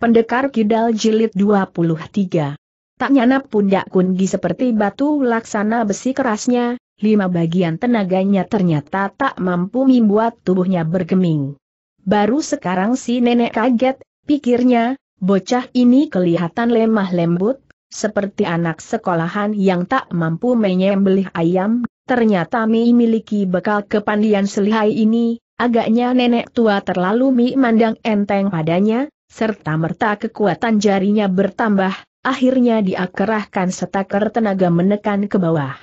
Pendekar Kidal Jilid 23. Tak nyana pundak Kungi seperti batu laksana besi kerasnya, lima bagian tenaganya ternyata tak mampu membuat tubuhnya bergeming. Baru sekarang si nenek kaget, pikirnya, bocah ini kelihatan lemah lembut, seperti anak sekolahan yang tak mampu menyembelih ayam, ternyata Mi miliki bekal kepandian selihai ini, agaknya nenek tua terlalu Mi mandang enteng padanya, serta-merta kekuatan jarinya bertambah, akhirnya dia kerahkan setaker tenaga menekan ke bawah.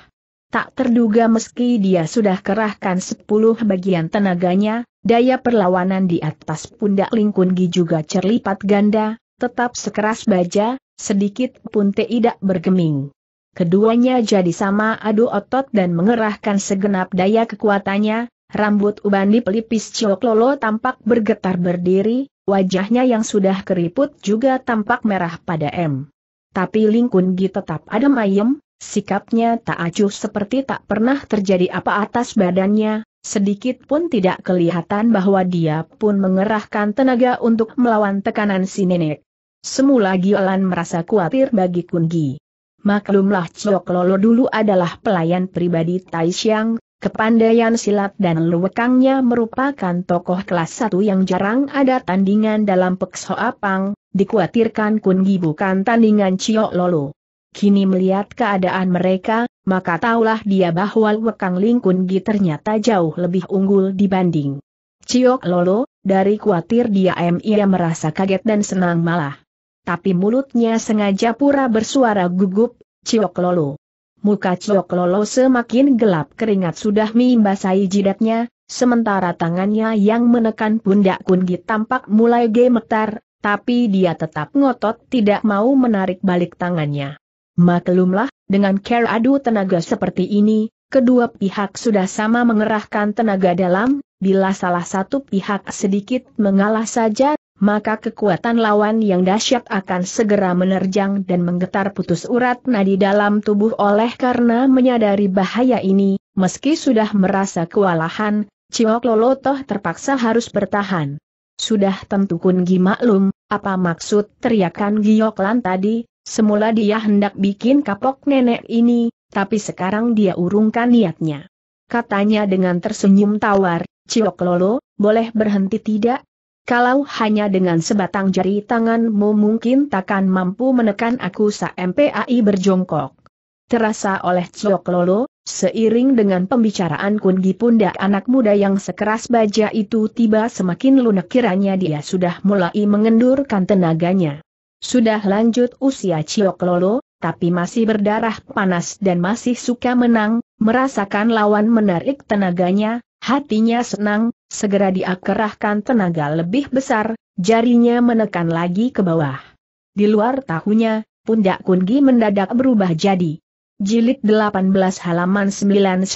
Tak terduga meski dia sudah kerahkan sepuluh bagian tenaganya, daya perlawanan di atas pundak Lingkun juga cerlipat ganda, tetap sekeras baja, sedikit pun tidak bergeming. Keduanya jadi sama adu otot dan mengerahkan segenap daya kekuatannya, rambut uban di pelipis Lolo tampak bergetar berdiri, Wajahnya yang sudah keriput juga tampak merah pada M. Tapi Ling Gi tetap adem ayem, sikapnya tak acuh seperti tak pernah terjadi apa atas badannya, sedikit pun tidak kelihatan bahwa dia pun mengerahkan tenaga untuk melawan tekanan si nenek. Semula Giolan merasa khawatir bagi Kun Gi. Maklumlah Chok Lolo dulu adalah pelayan pribadi Tai Xiang, Kepandaian silat dan luwekangnya merupakan tokoh kelas satu yang jarang ada tandingan dalam Pekso Apang, Dikhawatirkan Kun bukan tandingan Cio Lolo. Kini melihat keadaan mereka, maka taulah dia bahwa luwekang Ling Kun ternyata jauh lebih unggul dibanding Cio Lolo, dari khawatir dia ia merasa kaget dan senang malah. Tapi mulutnya sengaja pura bersuara gugup, Cio Lolo muka Cok Lolo semakin gelap keringat sudah membasahi jidatnya, sementara tangannya yang menekan pundak Kungi tampak mulai gemetar, tapi dia tetap ngotot tidak mau menarik balik tangannya. Maklumlah, dengan care adu tenaga seperti ini, kedua pihak sudah sama mengerahkan tenaga dalam, bila salah satu pihak sedikit mengalah saja maka kekuatan lawan yang dahsyat akan segera menerjang dan menggetar putus urat nadi dalam tubuh oleh karena menyadari bahaya ini, meski sudah merasa kewalahan, Ciok toh terpaksa harus bertahan. Sudah tentu Kun Gi maklum, apa maksud teriakan Gioklan tadi, semula dia hendak bikin kapok nenek ini, tapi sekarang dia urungkan niatnya. Katanya dengan tersenyum tawar, Ciok Lolo, boleh berhenti tidak? Kalau hanya dengan sebatang jari tanganmu mungkin takkan mampu menekan aku MPAI berjongkok. Terasa oleh Cok Lolo, seiring dengan pembicaraan kunci pundak anak muda yang sekeras baja itu tiba semakin lunak kiranya dia sudah mulai mengendurkan tenaganya. Sudah lanjut usia Ciok Lolo, tapi masih berdarah panas dan masih suka menang, merasakan lawan menarik tenaganya, Hatinya senang, segera diakerahkan tenaga lebih besar, jarinya menekan lagi ke bawah. Di luar tahunya, pundak Kungi mendadak berubah jadi. Jilid 18 halaman 9-30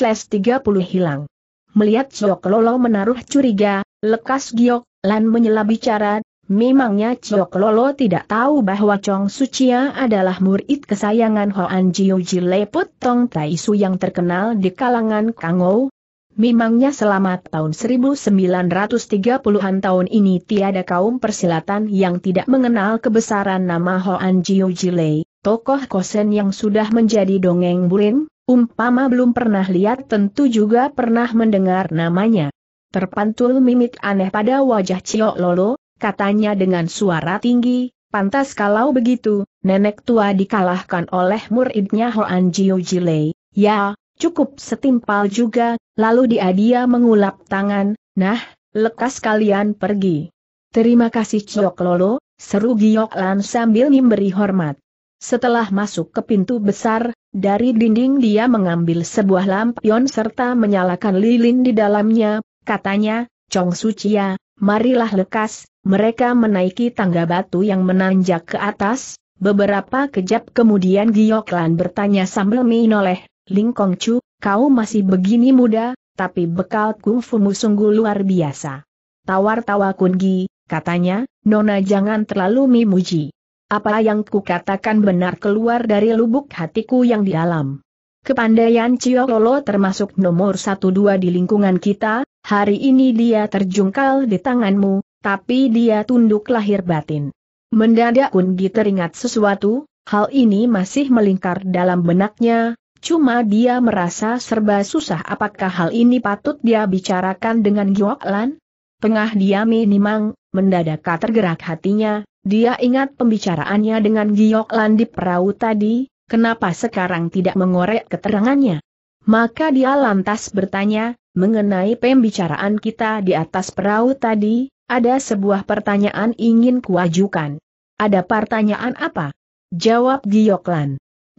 hilang. Melihat Ciok Lolo menaruh curiga, lekas giok, lan menyela bicara, memangnya Ciok Lolo tidak tahu bahwa Chong Sucia adalah murid kesayangan Hoan Jiu Ji Leput Tong Su yang terkenal di kalangan Kangou, Memangnya selama tahun 1930-an tahun ini tiada kaum persilatan yang tidak mengenal kebesaran nama Hoan Jiu Jilei, tokoh kosen yang sudah menjadi dongeng bulim, umpama belum pernah lihat tentu juga pernah mendengar namanya. Terpantul mimik aneh pada wajah Cio Lolo, katanya dengan suara tinggi, pantas kalau begitu, nenek tua dikalahkan oleh muridnya Hoan Jiu Jilei, ya, Cukup setimpal juga, lalu dia dia mengulap tangan, nah, lekas kalian pergi. Terima kasih Ciok Lolo, seru Giok Lan sambil memberi hormat. Setelah masuk ke pintu besar, dari dinding dia mengambil sebuah lampion serta menyalakan lilin di dalamnya, katanya, Chong Sucia, marilah lekas, mereka menaiki tangga batu yang menanjak ke atas, beberapa kejap kemudian Gioklan bertanya sambil menoleh. Ling Kong Chu, kau masih begini muda, tapi bekal kungfumu sungguh luar biasa. Tawar-tawa Kungi, katanya, Nona jangan terlalu memuji. Apa yang ku katakan benar keluar dari lubuk hatiku yang di alam. Kepandaian Cio Lolo termasuk nomor satu dua di lingkungan kita, hari ini dia terjungkal di tanganmu, tapi dia tunduk lahir batin. Mendadak Kungi teringat sesuatu, hal ini masih melingkar dalam benaknya, Cuma dia merasa serba susah apakah hal ini patut dia bicarakan dengan Giok Lan? Pengah diami Nimang, mendadak tergerak hatinya, dia ingat pembicaraannya dengan Giok di perahu tadi, kenapa sekarang tidak mengorek keterangannya? Maka dia lantas bertanya, mengenai pembicaraan kita di atas perahu tadi, ada sebuah pertanyaan ingin kuajukan. Ada pertanyaan apa? Jawab Giok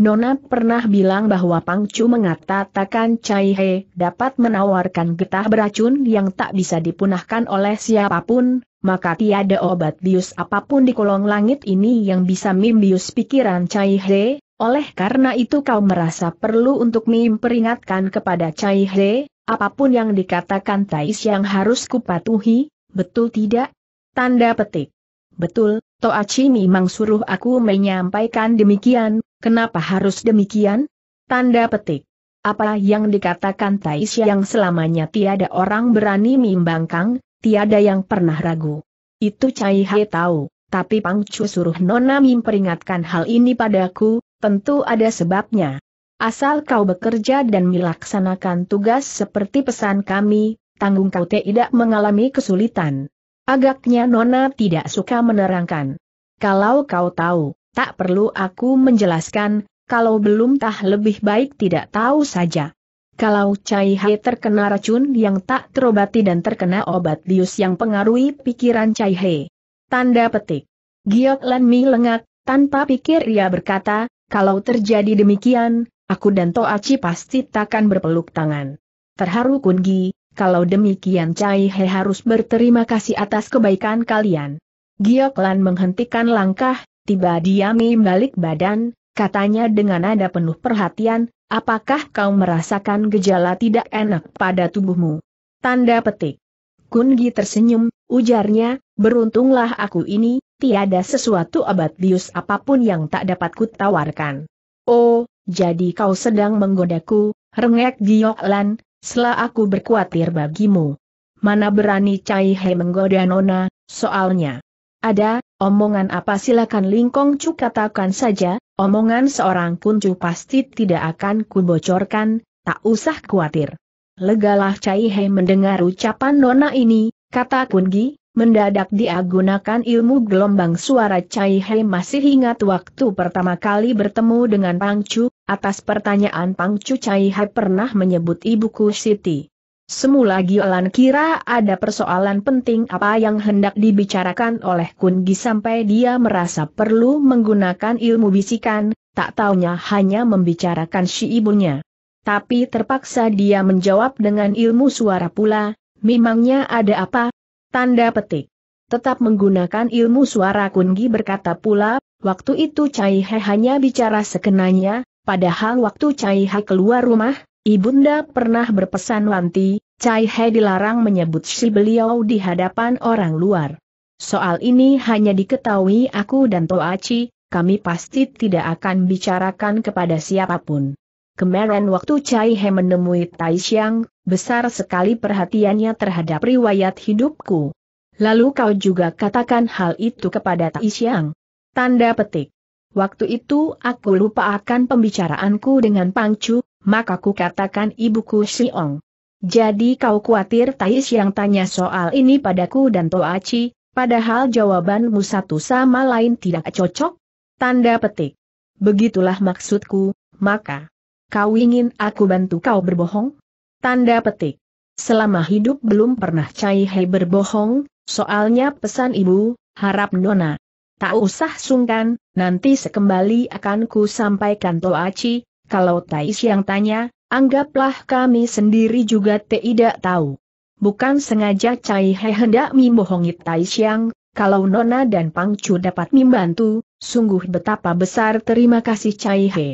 Nona pernah bilang bahwa Pangcu mengatakan Cai He dapat menawarkan getah beracun yang tak bisa dipunahkan oleh siapapun, maka tiada obat bius apapun di kolong langit ini yang bisa membius pikiran Cai He, oleh karena itu kau merasa perlu untuk memperingatkan kepada Cai He, apapun yang dikatakan Tais yang harus kupatuhi, betul tidak? Tanda petik. Betul, Toachi memang suruh aku menyampaikan demikian, Kenapa harus demikian? Tanda petik. Apa yang dikatakan Tais yang selamanya tiada orang berani mimbangkang, tiada yang pernah ragu. Itu Cai Hai tahu, tapi Pang Chu suruh Nona Mim peringatkan hal ini padaku, tentu ada sebabnya. Asal kau bekerja dan melaksanakan tugas seperti pesan kami, tanggung kau tidak mengalami kesulitan. Agaknya Nona tidak suka menerangkan. Kalau kau tahu, tak perlu aku menjelaskan, kalau belum tah lebih baik tidak tahu saja. Kalau Cai He terkena racun yang tak terobati dan terkena obat bius yang pengaruhi pikiran Cai He. Tanda petik. Giok Lan Mi lengak, tanpa pikir ia berkata, kalau terjadi demikian, aku dan Toachi pasti takkan berpeluk tangan. Terharu Kun Gi, kalau demikian Cai He harus berterima kasih atas kebaikan kalian. Giok Lan menghentikan langkah, tiba diami balik badan, katanya dengan nada penuh perhatian, apakah kau merasakan gejala tidak enak pada tubuhmu? Tanda petik. Kungi tersenyum, ujarnya, beruntunglah aku ini, tiada sesuatu obat bius apapun yang tak dapat kutawarkan. Oh, jadi kau sedang menggodaku, rengek Gioklan, setelah aku berkuatir bagimu. Mana berani Cai Hei menggoda Nona, soalnya. Ada, omongan apa silakan Lingkong Cu katakan saja, omongan seorang kuncu pasti tidak akan kubocorkan, tak usah khawatir. Legalah Cai Hei mendengar ucapan nona ini, kata Kungi, mendadak dia gunakan ilmu gelombang suara Cai Hei masih ingat waktu pertama kali bertemu dengan Pang Pangcu, atas pertanyaan Pangcu Cai Hei pernah menyebut ibuku Siti. Semula Giolan kira ada persoalan penting apa yang hendak dibicarakan oleh Gi sampai dia merasa perlu menggunakan ilmu bisikan, tak taunya hanya membicarakan si ibunya. Tapi terpaksa dia menjawab dengan ilmu suara pula, memangnya ada apa? Tanda petik. Tetap menggunakan ilmu suara Kun Gi berkata pula, waktu itu Cai He hanya bicara sekenanya, padahal waktu Cai He keluar rumah, Ibunda pernah berpesan Wanti, Cai He dilarang menyebut si beliau di hadapan orang luar. Soal ini hanya diketahui aku dan Toachi, kami pasti tidak akan bicarakan kepada siapapun. Kemarin waktu Cai He menemui Tai Xiang, besar sekali perhatiannya terhadap riwayat hidupku. Lalu kau juga katakan hal itu kepada Tai Xiang. Tanda petik. Waktu itu aku lupa akan pembicaraanku dengan Pangcu, maka ku katakan ibuku Siong. Jadi kau khawatir Tais yang tanya soal ini padaku dan Toachi, padahal jawabanmu satu sama lain tidak cocok? Tanda petik. Begitulah maksudku, maka. Kau ingin aku bantu kau berbohong? Tanda petik. Selama hidup belum pernah Cai Hei berbohong, soalnya pesan ibu, harap Nona. Tak usah sungkan, nanti sekembali akan ku sampaikan Toachi, kalau Tais yang tanya, anggaplah kami sendiri juga tidak tahu. Bukan sengaja Cai He hendak membohongi Tai Siang, kalau Nona dan Pangcu dapat membantu, sungguh betapa besar terima kasih Cai He.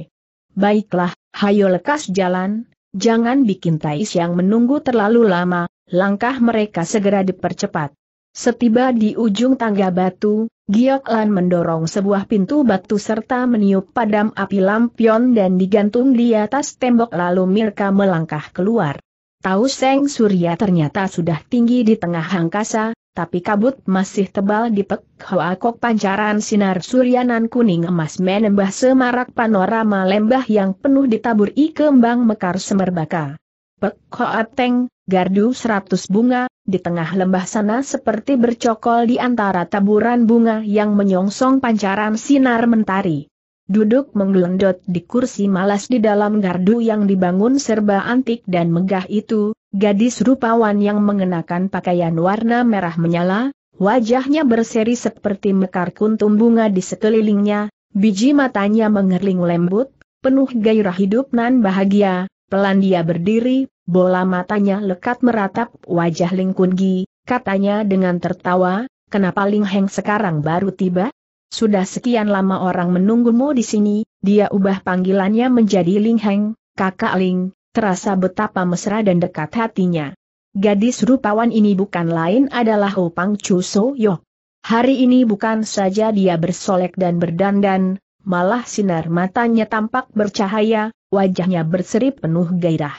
Baiklah, hayo lekas jalan, jangan bikin Tai Siang menunggu terlalu lama, langkah mereka segera dipercepat. Setiba di ujung tangga batu, Giok Lan mendorong sebuah pintu batu serta meniup padam api lampion dan digantung di atas tembok lalu Mirka melangkah keluar. Tahu Seng Surya ternyata sudah tinggi di tengah angkasa, tapi kabut masih tebal di pek hoakok pancaran sinar suryanan kuning emas menembah semarak panorama lembah yang penuh ditaburi kembang mekar semerbaka. Pek hoateng, Gardu seratus bunga, di tengah lembah sana seperti bercokol di antara taburan bunga yang menyongsong pancaran sinar mentari. Duduk menggelendot di kursi malas di dalam gardu yang dibangun serba antik dan megah itu, gadis rupawan yang mengenakan pakaian warna merah menyala, wajahnya berseri seperti mekar kuntum bunga di sekelilingnya, biji matanya mengerling lembut, penuh gairah hidup nan bahagia, Pelan dia berdiri, bola matanya lekat meratap wajah Ling Kun katanya dengan tertawa, kenapa Ling Heng sekarang baru tiba? Sudah sekian lama orang menunggumu di sini, dia ubah panggilannya menjadi Ling Heng, kakak Ling, terasa betapa mesra dan dekat hatinya. Gadis rupawan ini bukan lain adalah Ho Pang Chu So Yo. Hari ini bukan saja dia bersolek dan berdandan, malah sinar matanya tampak bercahaya, wajahnya berseri penuh gairah.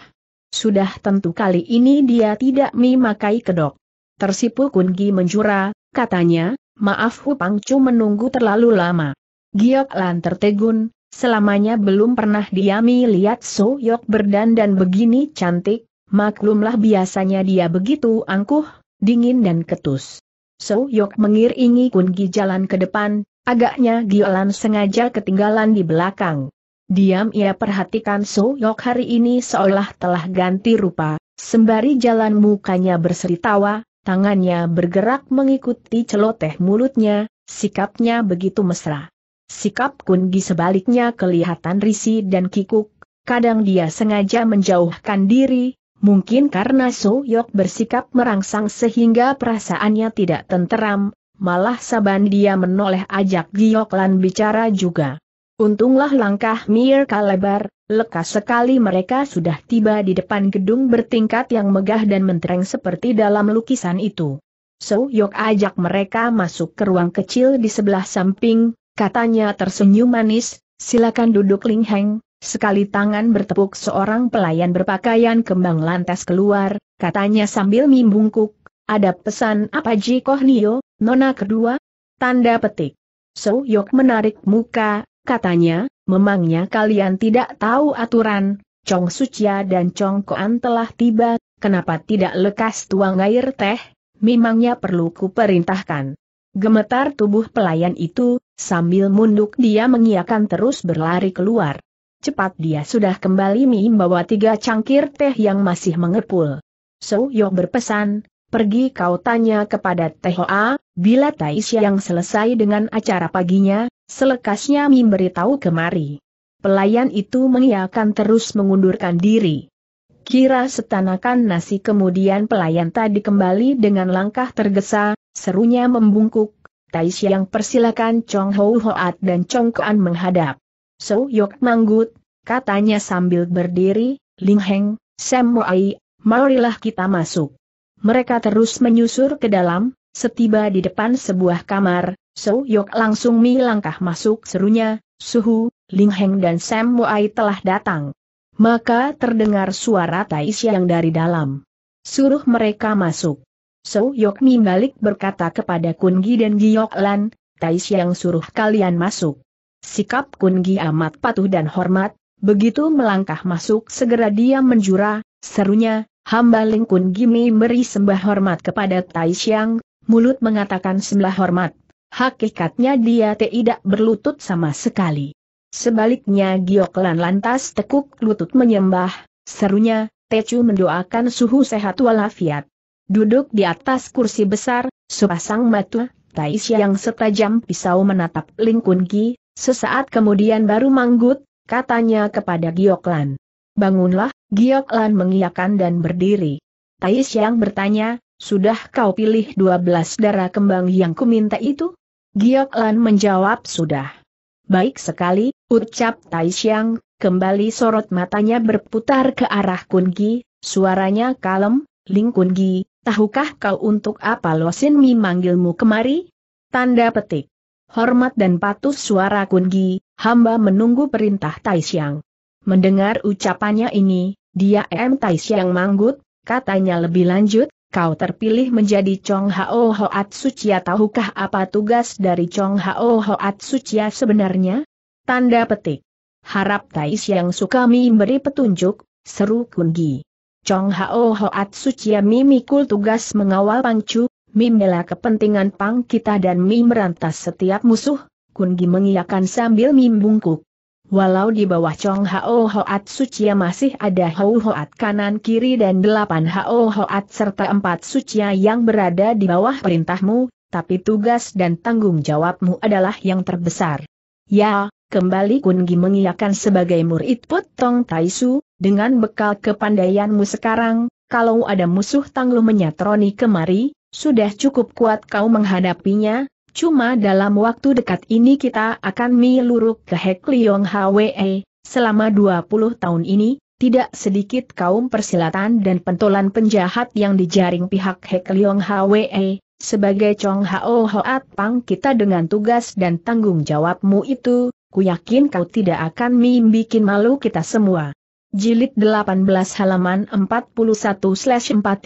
Sudah tentu kali ini dia tidak memakai kedok. Tersipu Kun Kungi menjura, katanya, maaf Hu Pangcu menunggu terlalu lama. Giok Lan tertegun, selamanya belum pernah diami lihat So Yok berdandan begini cantik, maklumlah biasanya dia begitu angkuh, dingin dan ketus. So Yok mengiringi Kun Kungi jalan ke depan, agaknya Giok Lan sengaja ketinggalan di belakang. Diam ia perhatikan So Yok hari ini seolah telah ganti rupa, sembari jalan mukanya berseri tawa, tangannya bergerak mengikuti celoteh mulutnya, sikapnya begitu mesra. Sikap Kungi sebaliknya kelihatan risih dan kikuk, kadang dia sengaja menjauhkan diri, mungkin karena So Yok bersikap merangsang sehingga perasaannya tidak tenteram, malah saban dia menoleh ajak lan bicara juga. Untunglah langkah Mir Kalebar, lekas sekali mereka sudah tiba di depan gedung bertingkat yang megah dan mentereng seperti dalam lukisan itu. So Yok ajak mereka masuk ke ruang kecil di sebelah samping, katanya tersenyum manis, silakan duduk Ling Heng, Sekali tangan bertepuk seorang pelayan berpakaian kembang lantas keluar, katanya sambil mimbungkuk, ada pesan apa Ji Nio, nona kedua? Tanda petik. So Yok menarik muka, katanya, memangnya kalian tidak tahu aturan, Chong Sucia dan Chong Koan telah tiba, kenapa tidak lekas tuang air teh, memangnya perlu kuperintahkan. Gemetar tubuh pelayan itu, sambil munduk dia mengiakan terus berlari keluar. Cepat dia sudah kembali membawa tiga cangkir teh yang masih mengepul. So Yo berpesan, pergi kau tanya kepada Teh Hoa, bila Taisya yang selesai dengan acara paginya, Selekasnya memberitahu kemari. Pelayan itu mengiakan terus mengundurkan diri. Kira setanakan nasi kemudian pelayan tadi kembali dengan langkah tergesa, serunya membungkuk, Taisha yang persilakan Chong Hou Hoat dan Chong Kuan menghadap. So Yok Manggut, katanya sambil berdiri, Ling Heng, Sam Moai, marilah kita masuk. Mereka terus menyusur ke dalam, setiba di depan sebuah kamar, So Yok langsung melangkah masuk serunya, Suhu, Ling Heng dan Sam Muai telah datang. Maka terdengar suara Tai yang dari dalam. Suruh mereka masuk. So Yok Mi balik berkata kepada Kun Gi dan Yok Lan, Tai yang suruh kalian masuk. Sikap Kun Gi amat patuh dan hormat, begitu melangkah masuk segera dia menjura, serunya, hamba Ling Kun Gi Mi beri sembah hormat kepada Tai yang, mulut mengatakan sembah hormat. Hakikatnya dia tidak berlutut sama sekali. Sebaliknya Gioklan lantas tekuk lutut menyembah, serunya, Tecu mendoakan suhu sehat walafiat. Duduk di atas kursi besar, sepasang mata, Tais yang setajam pisau menatap Lingkun sesaat kemudian baru manggut, katanya kepada Gioklan. Bangunlah, Gioklan mengiakan dan berdiri. Tais yang bertanya, sudah kau pilih dua belas darah kembang yang kuminta itu? Giok Lan menjawab sudah. Baik sekali, ucap Tai Xiang, kembali sorot matanya berputar ke arah Kun Kungi, suaranya kalem, Ling Kun Kungi, tahukah kau untuk apa Losin Mi manggilmu kemari? Tanda petik. Hormat dan patuh suara Kun Kungi, hamba menunggu perintah Tai Xiang. Mendengar ucapannya ini, dia M. Tai Xiang manggut, katanya lebih lanjut, kau terpilih menjadi Chong Hao Hoat Sucia tahukah apa tugas dari Chong Hao Hoat Sucia sebenarnya? Tanda petik. Harap Tais yang suka memberi petunjuk, seru Kungi. Chong Hao Hoat Sucia mimikul tugas mengawal Pangcu, mimela kepentingan Pang kita dan mim merantas setiap musuh, Kungi mengiakan sambil mim bungkuk. Walau di bawah Chong Hao Hoat Sucia masih ada Hou Hoat kanan kiri dan delapan Hao Hoat serta empat Sucia yang berada di bawah perintahmu, tapi tugas dan tanggung jawabmu adalah yang terbesar. Ya, kembali Kungi mengiyakan sebagai murid Put Tong Taisu, dengan bekal kepandaianmu sekarang, kalau ada musuh tangguh menyatroni kemari, sudah cukup kuat kau menghadapinya, Cuma dalam waktu dekat ini kita akan meluruk ke Hek Leong Hwe, selama 20 tahun ini, tidak sedikit kaum persilatan dan pentolan penjahat yang dijaring pihak Hek Leong Hwe, sebagai Chong Hao Hoat Pang kita dengan tugas dan tanggung jawabmu itu, ku yakin kau tidak akan membuat malu kita semua. Jilid 18 halaman 41-4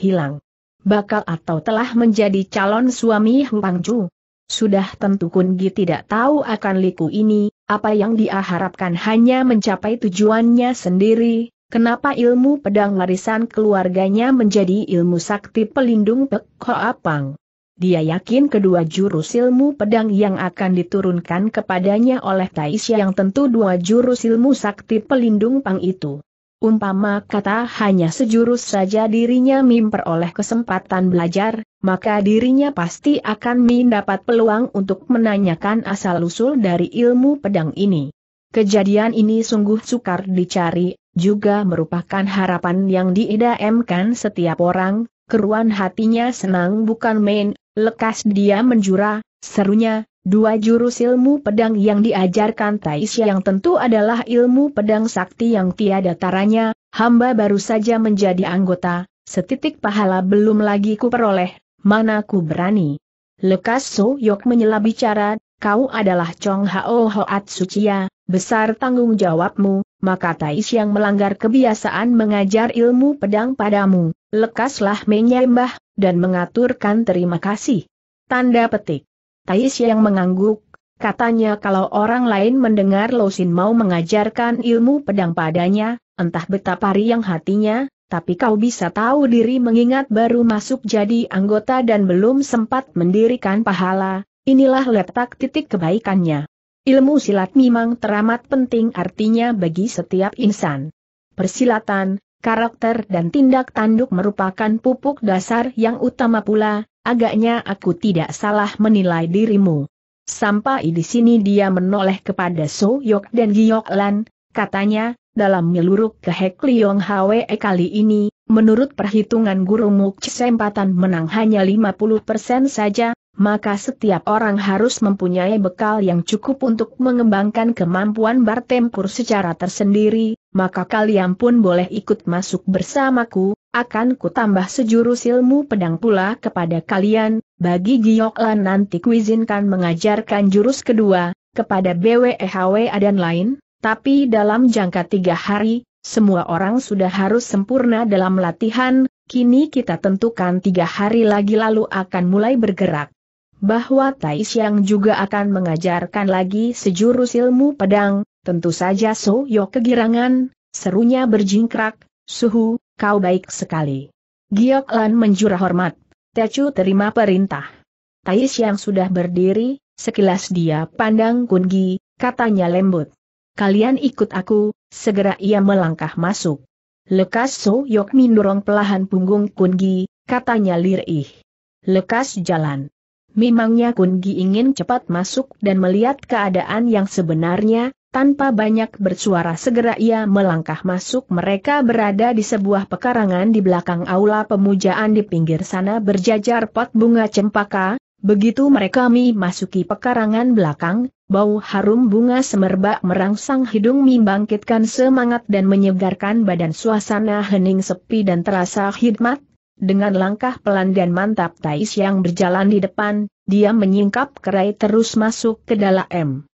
hilang. Bakal atau telah menjadi calon suami Pang Chu. Sudah tentu Kungi tidak tahu akan liku ini, apa yang dia harapkan hanya mencapai tujuannya sendiri, kenapa ilmu pedang warisan keluarganya menjadi ilmu sakti pelindung Pek Apang. Dia yakin kedua jurus ilmu pedang yang akan diturunkan kepadanya oleh Taisya yang tentu dua jurus ilmu sakti pelindung Pang itu. Umpama kata hanya sejurus saja dirinya memperoleh kesempatan belajar, maka dirinya pasti akan mendapat peluang untuk menanyakan asal-usul dari ilmu pedang ini. Kejadian ini sungguh sukar dicari, juga merupakan harapan yang diidamkan setiap orang, keruan hatinya senang bukan main, lekas dia menjura, serunya, Dua jurus ilmu pedang yang diajarkan Taisya yang tentu adalah ilmu pedang sakti yang tiada taranya, hamba baru saja menjadi anggota, setitik pahala belum lagi kuperoleh, mana ku berani. Lekas So Yok menyela bicara, kau adalah Chong Hao Hoat Sucia, besar tanggung jawabmu, maka Tais yang melanggar kebiasaan mengajar ilmu pedang padamu, lekaslah menyembah, dan mengaturkan terima kasih. Tanda petik. Tais yang mengangguk, katanya kalau orang lain mendengar Losin mau mengajarkan ilmu pedang padanya, entah betapa riang hatinya, tapi kau bisa tahu diri mengingat baru masuk jadi anggota dan belum sempat mendirikan pahala, inilah letak titik kebaikannya. Ilmu silat memang teramat penting artinya bagi setiap insan. Persilatan, karakter dan tindak tanduk merupakan pupuk dasar yang utama pula, agaknya aku tidak salah menilai dirimu. Sampai di sini dia menoleh kepada So Yok dan Giok Lan, katanya, dalam meluruk ke Hek Liong Hwe kali ini, menurut perhitungan gurumu kesempatan menang hanya 50% saja, maka setiap orang harus mempunyai bekal yang cukup untuk mengembangkan kemampuan bertempur secara tersendiri, maka kalian pun boleh ikut masuk bersamaku, akan kutambah sejurus ilmu pedang pula kepada kalian, bagi Gioklan nanti kuizinkan mengajarkan jurus kedua, kepada BWEHW e dan lain, tapi dalam jangka tiga hari, semua orang sudah harus sempurna dalam latihan, kini kita tentukan tiga hari lagi lalu akan mulai bergerak. Bahwa Tai Xiang juga akan mengajarkan lagi sejurus ilmu pedang, tentu saja So Yo kegirangan, serunya berjingkrak, suhu, kau baik sekali. Giok Lan menjurah hormat. Tecu terima perintah. Tais yang sudah berdiri, sekilas dia pandang Kungi, katanya lembut. Kalian ikut aku, segera ia melangkah masuk. Lekas So Yok dorong pelahan punggung Kungi, katanya lirih. Lekas jalan. Memangnya Kun Gi ingin cepat masuk dan melihat keadaan yang sebenarnya, tanpa banyak bersuara segera ia melangkah masuk mereka berada di sebuah pekarangan di belakang aula pemujaan di pinggir sana berjajar pot bunga cempaka, begitu mereka mi masuki pekarangan belakang, bau harum bunga semerbak merangsang hidung mi bangkitkan semangat dan menyegarkan badan suasana hening sepi dan terasa khidmat. Dengan langkah pelan dan mantap Tais yang berjalan di depan, dia menyingkap kerai terus masuk ke dalam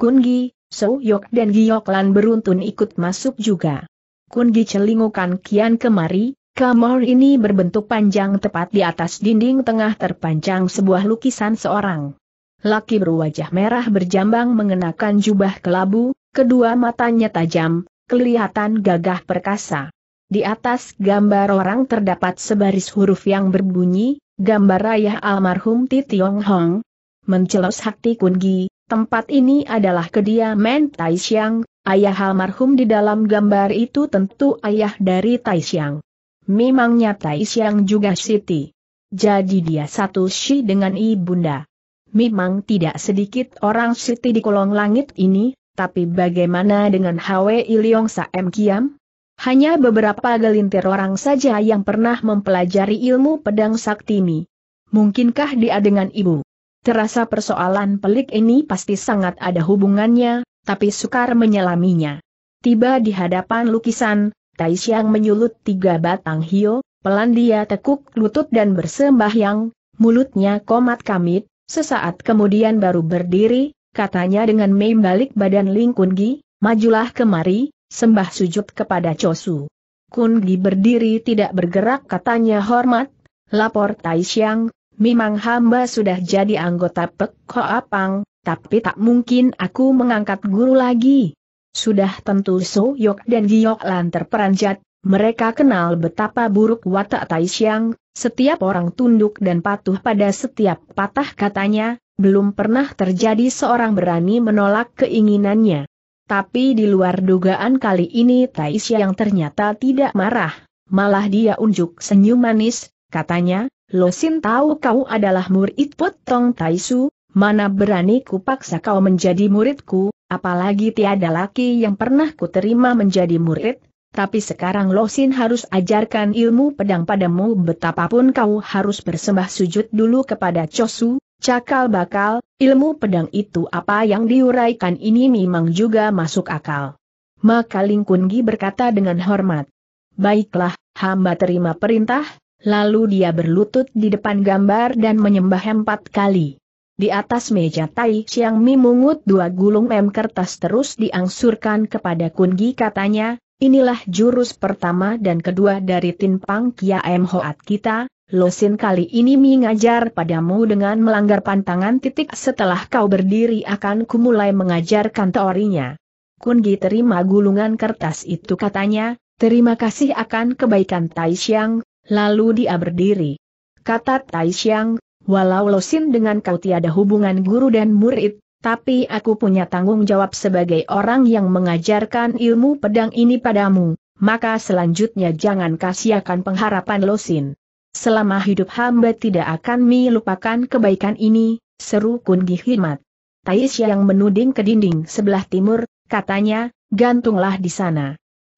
Kungi, Yok dan Gioklan beruntun ikut masuk juga. Kungi celingukan kian kemari, kamar ini berbentuk panjang tepat di atas dinding tengah terpanjang sebuah lukisan seorang. Laki berwajah merah berjambang mengenakan jubah kelabu, kedua matanya tajam, kelihatan gagah perkasa. Di atas gambar orang terdapat sebaris huruf yang berbunyi, gambar ayah almarhum Titiong Hong. Mencelos hati Kungi, Tempat ini adalah kediaman Taishiang, ayah almarhum di dalam gambar itu tentu ayah dari Taishiang. Memangnya Taishiang juga Siti. Jadi dia satu si dengan ibunda. Memang tidak sedikit orang Siti di kolong langit ini, tapi bagaimana dengan Hwe Iliong Saem Kiam? Hanya beberapa gelintir orang saja yang pernah mempelajari ilmu pedang sakti mi. Mungkinkah dia dengan ibu? Terasa persoalan pelik ini pasti sangat ada hubungannya, tapi sukar menyelaminya. Tiba di hadapan lukisan, Tai Xiang menyulut tiga batang hio, pelan dia tekuk lutut dan bersembahyang, mulutnya komat kamit, sesaat kemudian baru berdiri, katanya dengan membalik badan Ling Kungi, majulah kemari, sembah sujud kepada Chosu. Kungi berdiri tidak bergerak katanya hormat, lapor Tai Xiang. Memang hamba sudah jadi anggota Pek apang, tapi tak mungkin aku mengangkat guru lagi. Sudah tentu So Yok dan Giok Lan terperanjat, mereka kenal betapa buruk watak Taishiang, setiap orang tunduk dan patuh pada setiap patah katanya, belum pernah terjadi seorang berani menolak keinginannya. Tapi di luar dugaan kali ini Taishiang ternyata tidak marah, malah dia unjuk senyum manis, katanya, Losin tahu kau adalah murid potong Taisu, mana berani kupaksa kau menjadi muridku, apalagi tiada laki yang pernah kuterima menjadi murid, tapi sekarang Losin harus ajarkan ilmu pedang padamu betapapun kau harus bersembah sujud dulu kepada Chosu, cakal bakal, ilmu pedang itu apa yang diuraikan ini memang juga masuk akal. Maka Ling berkata dengan hormat. Baiklah, hamba terima perintah, Lalu dia berlutut di depan gambar dan menyembah empat kali. Di atas meja Tai Chiang Mi mungut dua gulung mem kertas terus diangsurkan kepada Kungi katanya, inilah jurus pertama dan kedua dari Tin Pang Kia M Hoat kita, Losin kali ini Mi ngajar padamu dengan melanggar pantangan titik setelah kau berdiri akan kumulai mengajarkan teorinya. Kungi terima gulungan kertas itu katanya, terima kasih akan kebaikan Tai Chiang, Lalu dia berdiri. Kata Tai Xiang, walau Losin dengan kau tiada hubungan guru dan murid, tapi aku punya tanggung jawab sebagai orang yang mengajarkan ilmu pedang ini padamu, maka selanjutnya jangan kasihakan pengharapan Losin. Selama hidup hamba tidak akan melupakan kebaikan ini, seru Kun Gi Himat. Tai Xiang menuding ke dinding sebelah timur, katanya, gantunglah di sana.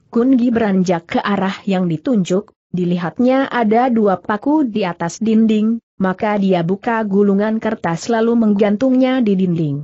Kun Gi beranjak ke arah yang ditunjuk, dilihatnya ada dua paku di atas dinding, maka dia buka gulungan kertas lalu menggantungnya di dinding.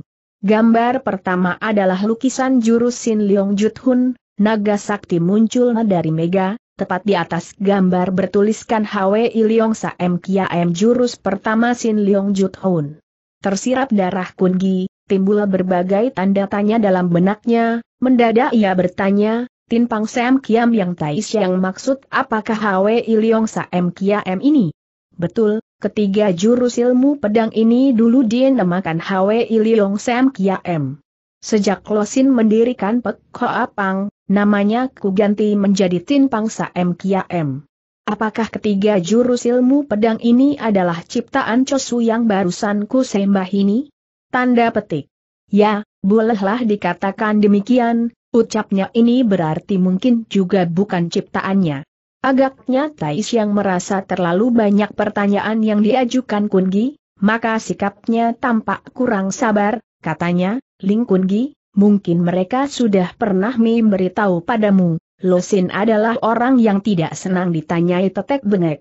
Gambar pertama adalah lukisan jurus Sin Leong Jut Hun, naga sakti muncul dari Mega, tepat di atas gambar bertuliskan HWI Leong M Kia M jurus pertama Sin Leong Jut Hun. Tersirap darah kungi, timbul berbagai tanda tanya dalam benaknya, mendadak ia bertanya, Tin Pang Sam Kiam yang Tais yang maksud apakah Hwe Iliong Sam Kiam ini? Betul, ketiga jurus ilmu pedang ini dulu dinamakan Hwe Iliong Sam Kiam. Sejak Losin mendirikan Pek Hoa Pang, namanya kuganti menjadi Tin Pang Sam Kiam. Apakah ketiga jurus ilmu pedang ini adalah ciptaan Chosu yang barusan ku sembah ini? Tanda petik. Ya, bolehlah dikatakan demikian, Ucapnya ini berarti mungkin juga bukan ciptaannya. Agaknya Tais yang merasa terlalu banyak pertanyaan yang diajukan Kungi, maka sikapnya tampak kurang sabar, katanya, Ling Kungi, mungkin mereka sudah pernah memberitahu padamu, Losin adalah orang yang tidak senang ditanyai tetek bengek.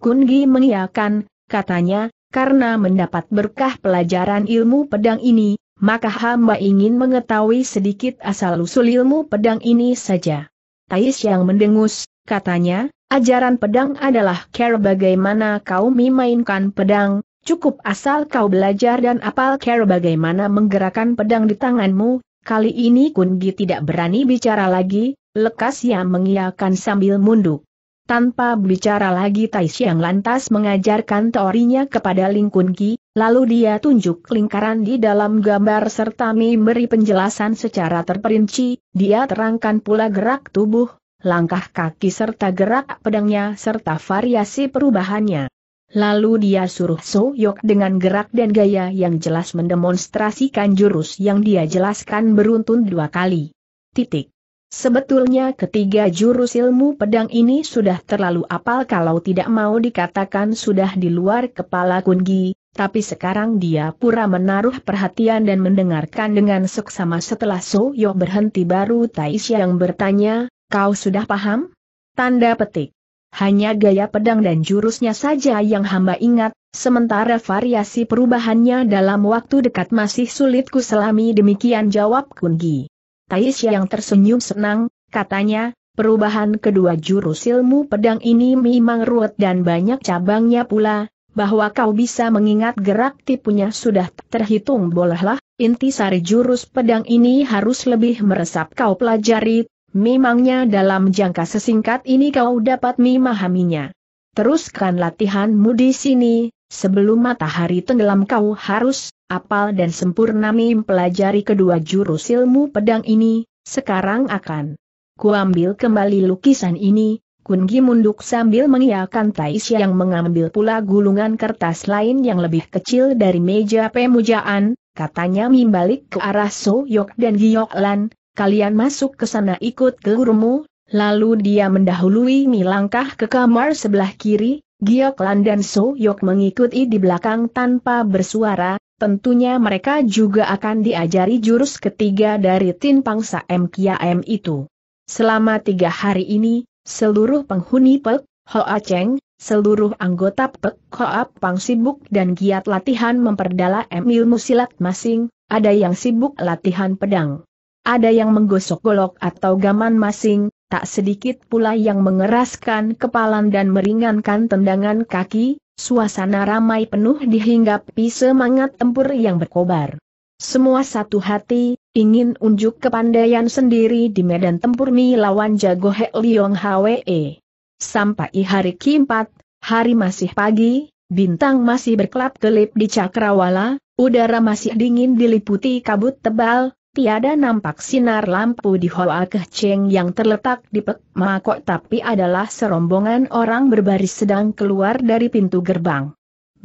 Kungi mengiakan, katanya, karena mendapat berkah pelajaran ilmu pedang ini, maka hamba ingin mengetahui sedikit asal-usul ilmu pedang ini saja. Tais yang mendengus, katanya, ajaran pedang adalah care bagaimana kau memainkan pedang, cukup asal kau belajar dan apal care bagaimana menggerakkan pedang di tanganmu, kali ini Kungi tidak berani bicara lagi, lekas ia mengiakan sambil munduk. Tanpa bicara lagi Tais yang lantas mengajarkan teorinya kepada Ling Kungi, Lalu dia tunjuk lingkaran di dalam gambar serta memberi penjelasan secara terperinci, dia terangkan pula gerak tubuh, langkah kaki serta gerak pedangnya serta variasi perubahannya. Lalu dia suruh Soyok dengan gerak dan gaya yang jelas mendemonstrasikan jurus yang dia jelaskan beruntun dua kali. Titik. Sebetulnya ketiga jurus ilmu pedang ini sudah terlalu apal kalau tidak mau dikatakan sudah di luar kepala Kungi, tapi sekarang dia pura menaruh perhatian dan mendengarkan dengan seksama setelah So Soyo berhenti baru Taisha yang bertanya, kau sudah paham? Tanda petik. Hanya gaya pedang dan jurusnya saja yang hamba ingat, sementara variasi perubahannya dalam waktu dekat masih sulit kuselami demikian jawab Kungi. Taisha yang tersenyum senang, katanya, perubahan kedua jurus ilmu pedang ini memang ruwet dan banyak cabangnya pula, bahwa kau bisa mengingat gerak tipunya sudah terhitung bolehlah, inti sari jurus pedang ini harus lebih meresap kau pelajari, memangnya dalam jangka sesingkat ini kau dapat memahaminya. Teruskan latihanmu di sini, sebelum matahari tenggelam kau harus, apal dan sempurna mempelajari kedua jurus ilmu pedang ini, sekarang akan kuambil kembali lukisan ini, Kungi munduk sambil mengiakan Taisya yang mengambil pula gulungan kertas lain yang lebih kecil dari meja pemujaan, katanya mimbalik ke arah So Soyok dan Giyoklan, kalian masuk ke sana ikut ke gurumu, lalu dia mendahului milangkah ke kamar sebelah kiri, Gioklan dan So Soyok mengikuti di belakang tanpa bersuara, tentunya mereka juga akan diajari jurus ketiga dari Tin Pangsa M. Kia M itu. Selama tiga hari ini, Seluruh penghuni Pek, Hoa Cheng, seluruh anggota Pek Hoa Pang sibuk dan giat latihan memperdalam ilmu silat masing, ada yang sibuk latihan pedang. Ada yang menggosok golok atau gaman masing, tak sedikit pula yang mengeraskan kepalan dan meringankan tendangan kaki, suasana ramai penuh dihinggapi semangat tempur yang berkobar. Semua satu hati, ingin unjuk kepandaian sendiri di medan tempur Mi lawan jago He Liong Hwe. Sampai hari keempat, hari masih pagi, bintang masih berkelap-kelip di Cakrawala, udara masih dingin diliputi kabut tebal, tiada nampak sinar lampu di Hoa ceng yang terletak di Pek Makok tapi adalah serombongan orang berbaris sedang keluar dari pintu gerbang.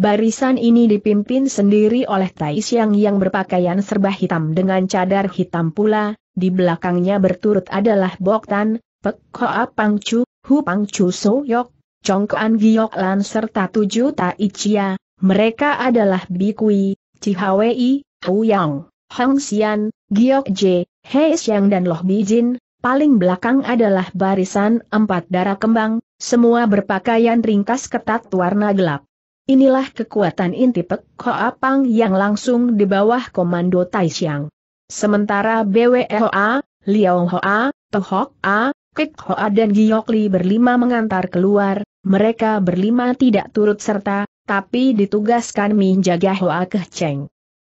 Barisan ini dipimpin sendiri oleh Tai Siang yang berpakaian serba hitam dengan cadar hitam pula, di belakangnya berturut adalah Bok Tan, Pek Koa Pang Chu, Hu Pang Chu Soyok, Chong Kuan Giok Lan serta tujuh Tai Chia, mereka adalah Bikui, Cihawei, Hu Yang, Hang Xian, Giok Je, He Xiang dan Loh Jin. paling belakang adalah barisan empat darah kembang, semua berpakaian ringkas ketat warna gelap. Inilah kekuatan inti Pek Koapang yang langsung di bawah komando Taishang. Sementara BWHA, Liao Hoa, Tohok A, Kek Hoa dan Giok Li berlima mengantar keluar, mereka berlima tidak turut serta, tapi ditugaskan menjaga Hoa Keh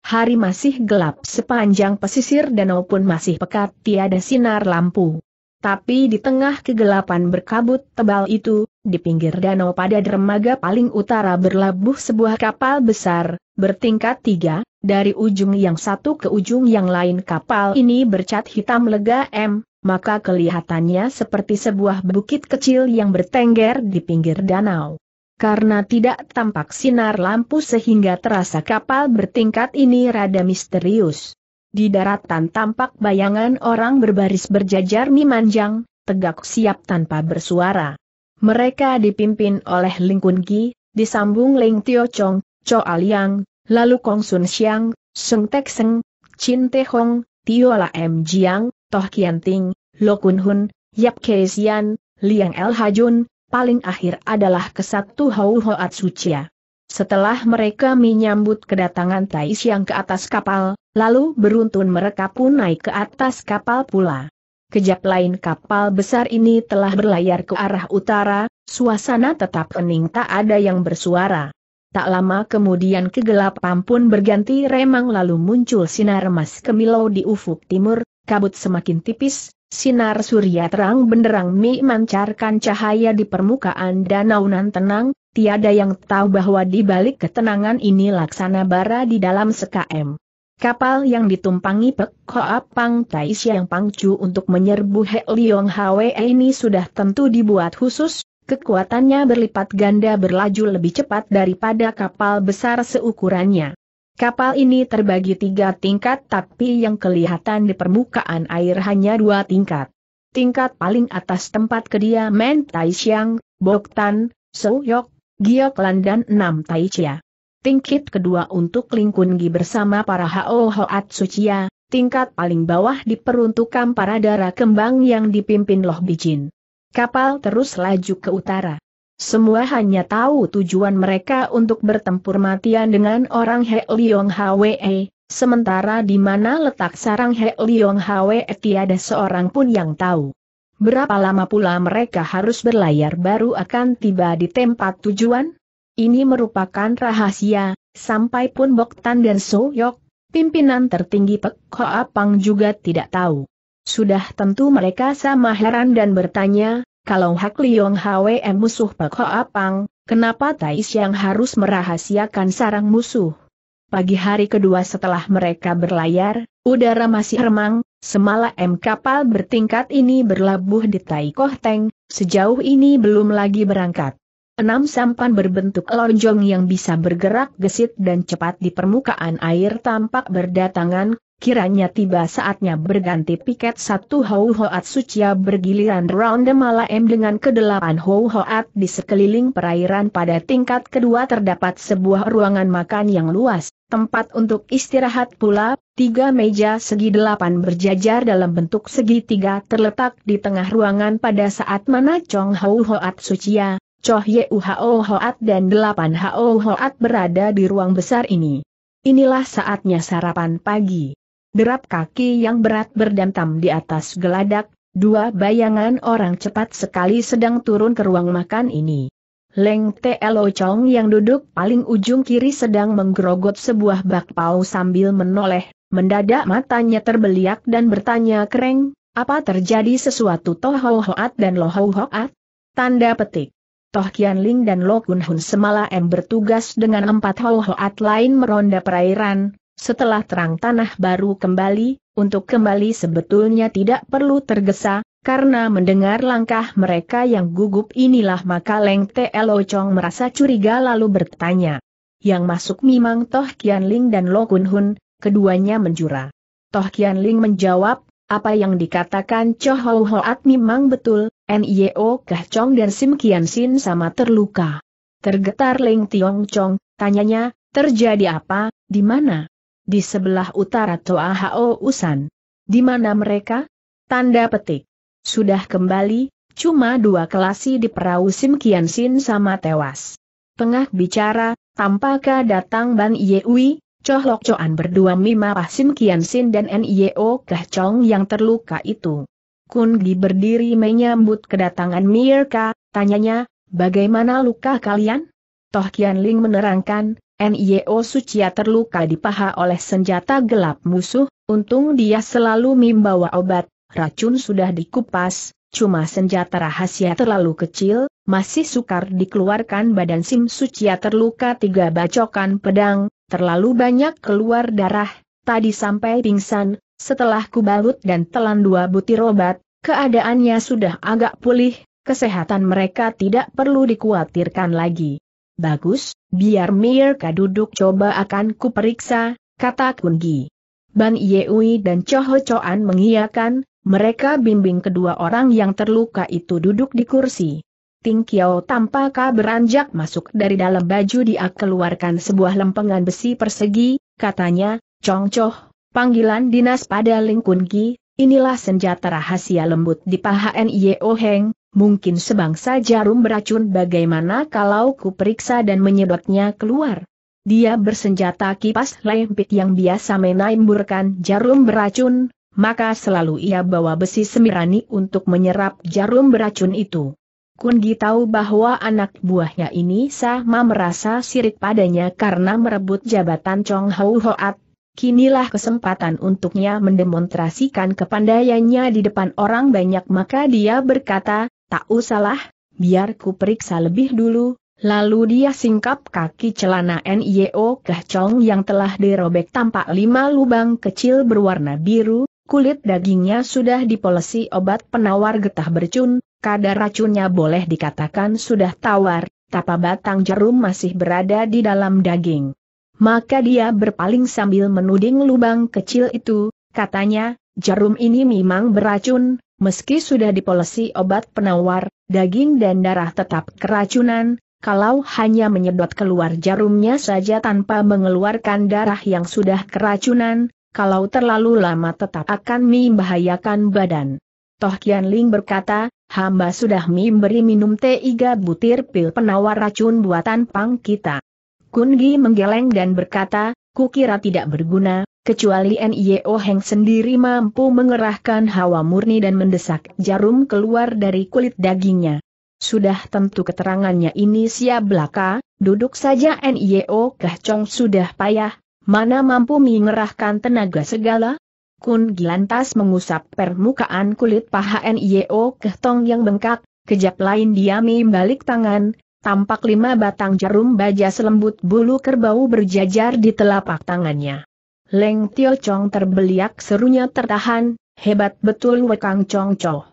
Hari masih gelap sepanjang pesisir danau pun masih pekat tiada sinar lampu. Tapi di tengah kegelapan berkabut tebal itu, di pinggir danau pada dermaga paling utara berlabuh sebuah kapal besar, bertingkat tiga, dari ujung yang satu ke ujung yang lain kapal ini bercat hitam lega M, maka kelihatannya seperti sebuah bukit kecil yang bertengger di pinggir danau. Karena tidak tampak sinar lampu sehingga terasa kapal bertingkat ini rada misterius. Di daratan tampak bayangan orang berbaris berjajar memanjang, tegak siap tanpa bersuara. Mereka dipimpin oleh Ling Kun Gi, disambung Ling Tio Chong, Cho Aliang, lalu Kong Sun Xiang, Sung Tek Seng, Chin Te Hong, Tio La M Jiang, Toh Kian Ting, Lo Kun Hun, Yap Ke Sian, Liang El Hajun, paling akhir adalah kesatu Hou Hoat Suciya. Setelah mereka menyambut kedatangan Tais yang ke atas kapal, lalu beruntun mereka pun naik ke atas kapal pula. Kejap lain kapal besar ini telah berlayar ke arah utara, suasana tetap hening tak ada yang bersuara. Tak lama kemudian kegelapan pun berganti remang lalu muncul sinar emas kemilau di ufuk timur, kabut semakin tipis, sinar surya terang benderang memancarkan cahaya di permukaan danau nan tenang, tiada yang tahu bahwa di balik ketenangan ini laksana bara di dalam sekam. Kapal yang ditumpangi Pek Hoa Pang Tai Siang Pangcu untuk menyerbu He Liong Hwe ini sudah tentu dibuat khusus, kekuatannya berlipat ganda berlaju lebih cepat daripada kapal besar seukurannya. Kapal ini terbagi tiga tingkat tapi yang kelihatan di permukaan air hanya dua tingkat. Tingkat paling atas tempat kediaman Tai Siang, Bok Tan, Soyok, Gioklan dan enam Taichia. Tingkit kedua untuk Lingkungi bersama para Hao Hoat Sucia, tingkat paling bawah diperuntukkan para darah kembang yang dipimpin Loh Bijin. Kapal terus laju ke utara. Semua hanya tahu tujuan mereka untuk bertempur matian dengan orang He Liong Hwe, sementara di mana letak sarang He Liong Hwe tiada seorang pun yang tahu. Berapa lama pula mereka harus berlayar baru akan tiba di tempat tujuan? Ini merupakan rahasia, sampai pun Bok Tan dan So Yok, pimpinan tertinggi Pek Hoa Pang juga tidak tahu. Sudah tentu mereka sama heran dan bertanya, kalau Hak Liong HWM musuh Pek Hoa Pang, kenapa Tai yang harus merahasiakan sarang musuh? Pagi hari kedua setelah mereka berlayar, udara masih remang, semalam kapal bertingkat ini berlabuh di Tai Koh Teng, sejauh ini belum lagi berangkat. Enam sampan berbentuk lonjong yang bisa bergerak gesit dan cepat di permukaan air tampak berdatangan, Kiranya tiba saatnya berganti piket satu Hou Hoat Sucia bergiliran round malam dengan kedelapan Hou Hoat di sekeliling perairan pada tingkat kedua terdapat sebuah ruangan makan yang luas, tempat untuk istirahat pula, tiga meja segi delapan berjajar dalam bentuk segi tiga terletak di tengah ruangan pada saat mana Chong Hou Hoat Sucia, Choh Ye Hou Hoat dan delapan Hou Hoat berada di ruang besar ini. Inilah saatnya sarapan pagi derap kaki yang berat berdentam di atas geladak, dua bayangan orang cepat sekali sedang turun ke ruang makan ini. Leng Telo Chong yang duduk paling ujung kiri sedang menggerogot sebuah bakpao sambil menoleh, mendadak matanya terbeliak dan bertanya kereng, apa terjadi sesuatu Toh Ho Hoat dan Lo Ho Hoat? Tanda petik. Toh Kian Ling dan Lo Kun Hun semala m bertugas dengan empat Ho Hoat lain meronda perairan, setelah terang tanah baru kembali, untuk kembali sebetulnya tidak perlu tergesa, karena mendengar langkah mereka yang gugup inilah maka Leng Telocong Locong merasa curiga lalu bertanya. Yang masuk memang Toh Kian Ling dan Lo Kun Hun, keduanya menjura. Toh Kian Ling menjawab, apa yang dikatakan Cho Ho Hoat memang betul, N.I.O. Kah dan Sim Kian Sin sama terluka. Tergetar Leng Tiong Chong, tanyanya, terjadi apa, di mana? di sebelah utara Toa Hao Usan. Di mana mereka? Tanda petik. Sudah kembali, cuma dua kelasi di perahu Sim Kian Sin sama tewas. Tengah bicara, tampaknya datang Ban Yewi, Choh Lok Choan berdua Mima Pah Sim Kian Sin dan N.I.O. Kah Chong yang terluka itu. Kun Gi berdiri menyambut kedatangan Mirka, tanyanya, bagaimana luka kalian? Toh Kian Ling menerangkan, NIO Sucia terluka di paha oleh senjata gelap musuh, untung dia selalu membawa obat, racun sudah dikupas, cuma senjata rahasia terlalu kecil, masih sukar dikeluarkan badan Sim Sucia terluka tiga bacokan pedang, terlalu banyak keluar darah, tadi sampai pingsan, setelah kubalut dan telan dua butir obat, keadaannya sudah agak pulih, kesehatan mereka tidak perlu dikhawatirkan lagi. Bagus, biar mereka duduk coba akan kuperiksa, kata Kungi. Ban Yeui dan Choho Choan mengiyakan, mereka bimbing kedua orang yang terluka itu duduk di kursi. Ting Kiao tampak beranjak masuk dari dalam baju dia keluarkan sebuah lempengan besi persegi, katanya, Chong Choh, panggilan dinas pada Ling Kungi, inilah senjata rahasia lembut di paha Nye Heng, mungkin sebangsa jarum beracun bagaimana kalau ku periksa dan menyedotnya keluar. Dia bersenjata kipas lempit yang biasa menaimburkan jarum beracun, maka selalu ia bawa besi semirani untuk menyerap jarum beracun itu. Kundi tahu bahwa anak buahnya ini sama merasa sirik padanya karena merebut jabatan Chong Hou Hoat. Kinilah kesempatan untuknya mendemonstrasikan kepandaiannya di depan orang banyak maka dia berkata, Tak usahlah, biar ku periksa lebih dulu. Lalu dia singkap kaki celana NIO kehcong yang telah dirobek tampak lima lubang kecil berwarna biru, kulit dagingnya sudah dipolesi obat penawar getah bercun, kadar racunnya boleh dikatakan sudah tawar, tapa batang jarum masih berada di dalam daging. Maka dia berpaling sambil menuding lubang kecil itu, katanya, Jarum ini memang beracun, meski sudah dipolesi obat penawar, daging dan darah tetap keracunan, kalau hanya menyedot keluar jarumnya saja tanpa mengeluarkan darah yang sudah keracunan, kalau terlalu lama tetap akan membahayakan badan. Toh Kian Ling berkata, hamba sudah memberi minum teh tiga butir pil penawar racun buatan Pang kita. Kun Gi menggeleng dan berkata, kukira tidak berguna, kecuali NIO Heng sendiri mampu mengerahkan hawa murni dan mendesak jarum keluar dari kulit dagingnya. Sudah tentu keterangannya ini siap belaka, duduk saja NIO Kacong sudah payah, mana mampu mengerahkan tenaga segala? Kun Gilantas mengusap permukaan kulit paha NIO Kacong yang bengkak, kejap lain dia membalik tangan, tampak lima batang jarum baja selembut bulu kerbau berjajar di telapak tangannya. Leng Tio Chong terbeliak serunya tertahan, hebat betul Wekang Chong Cho.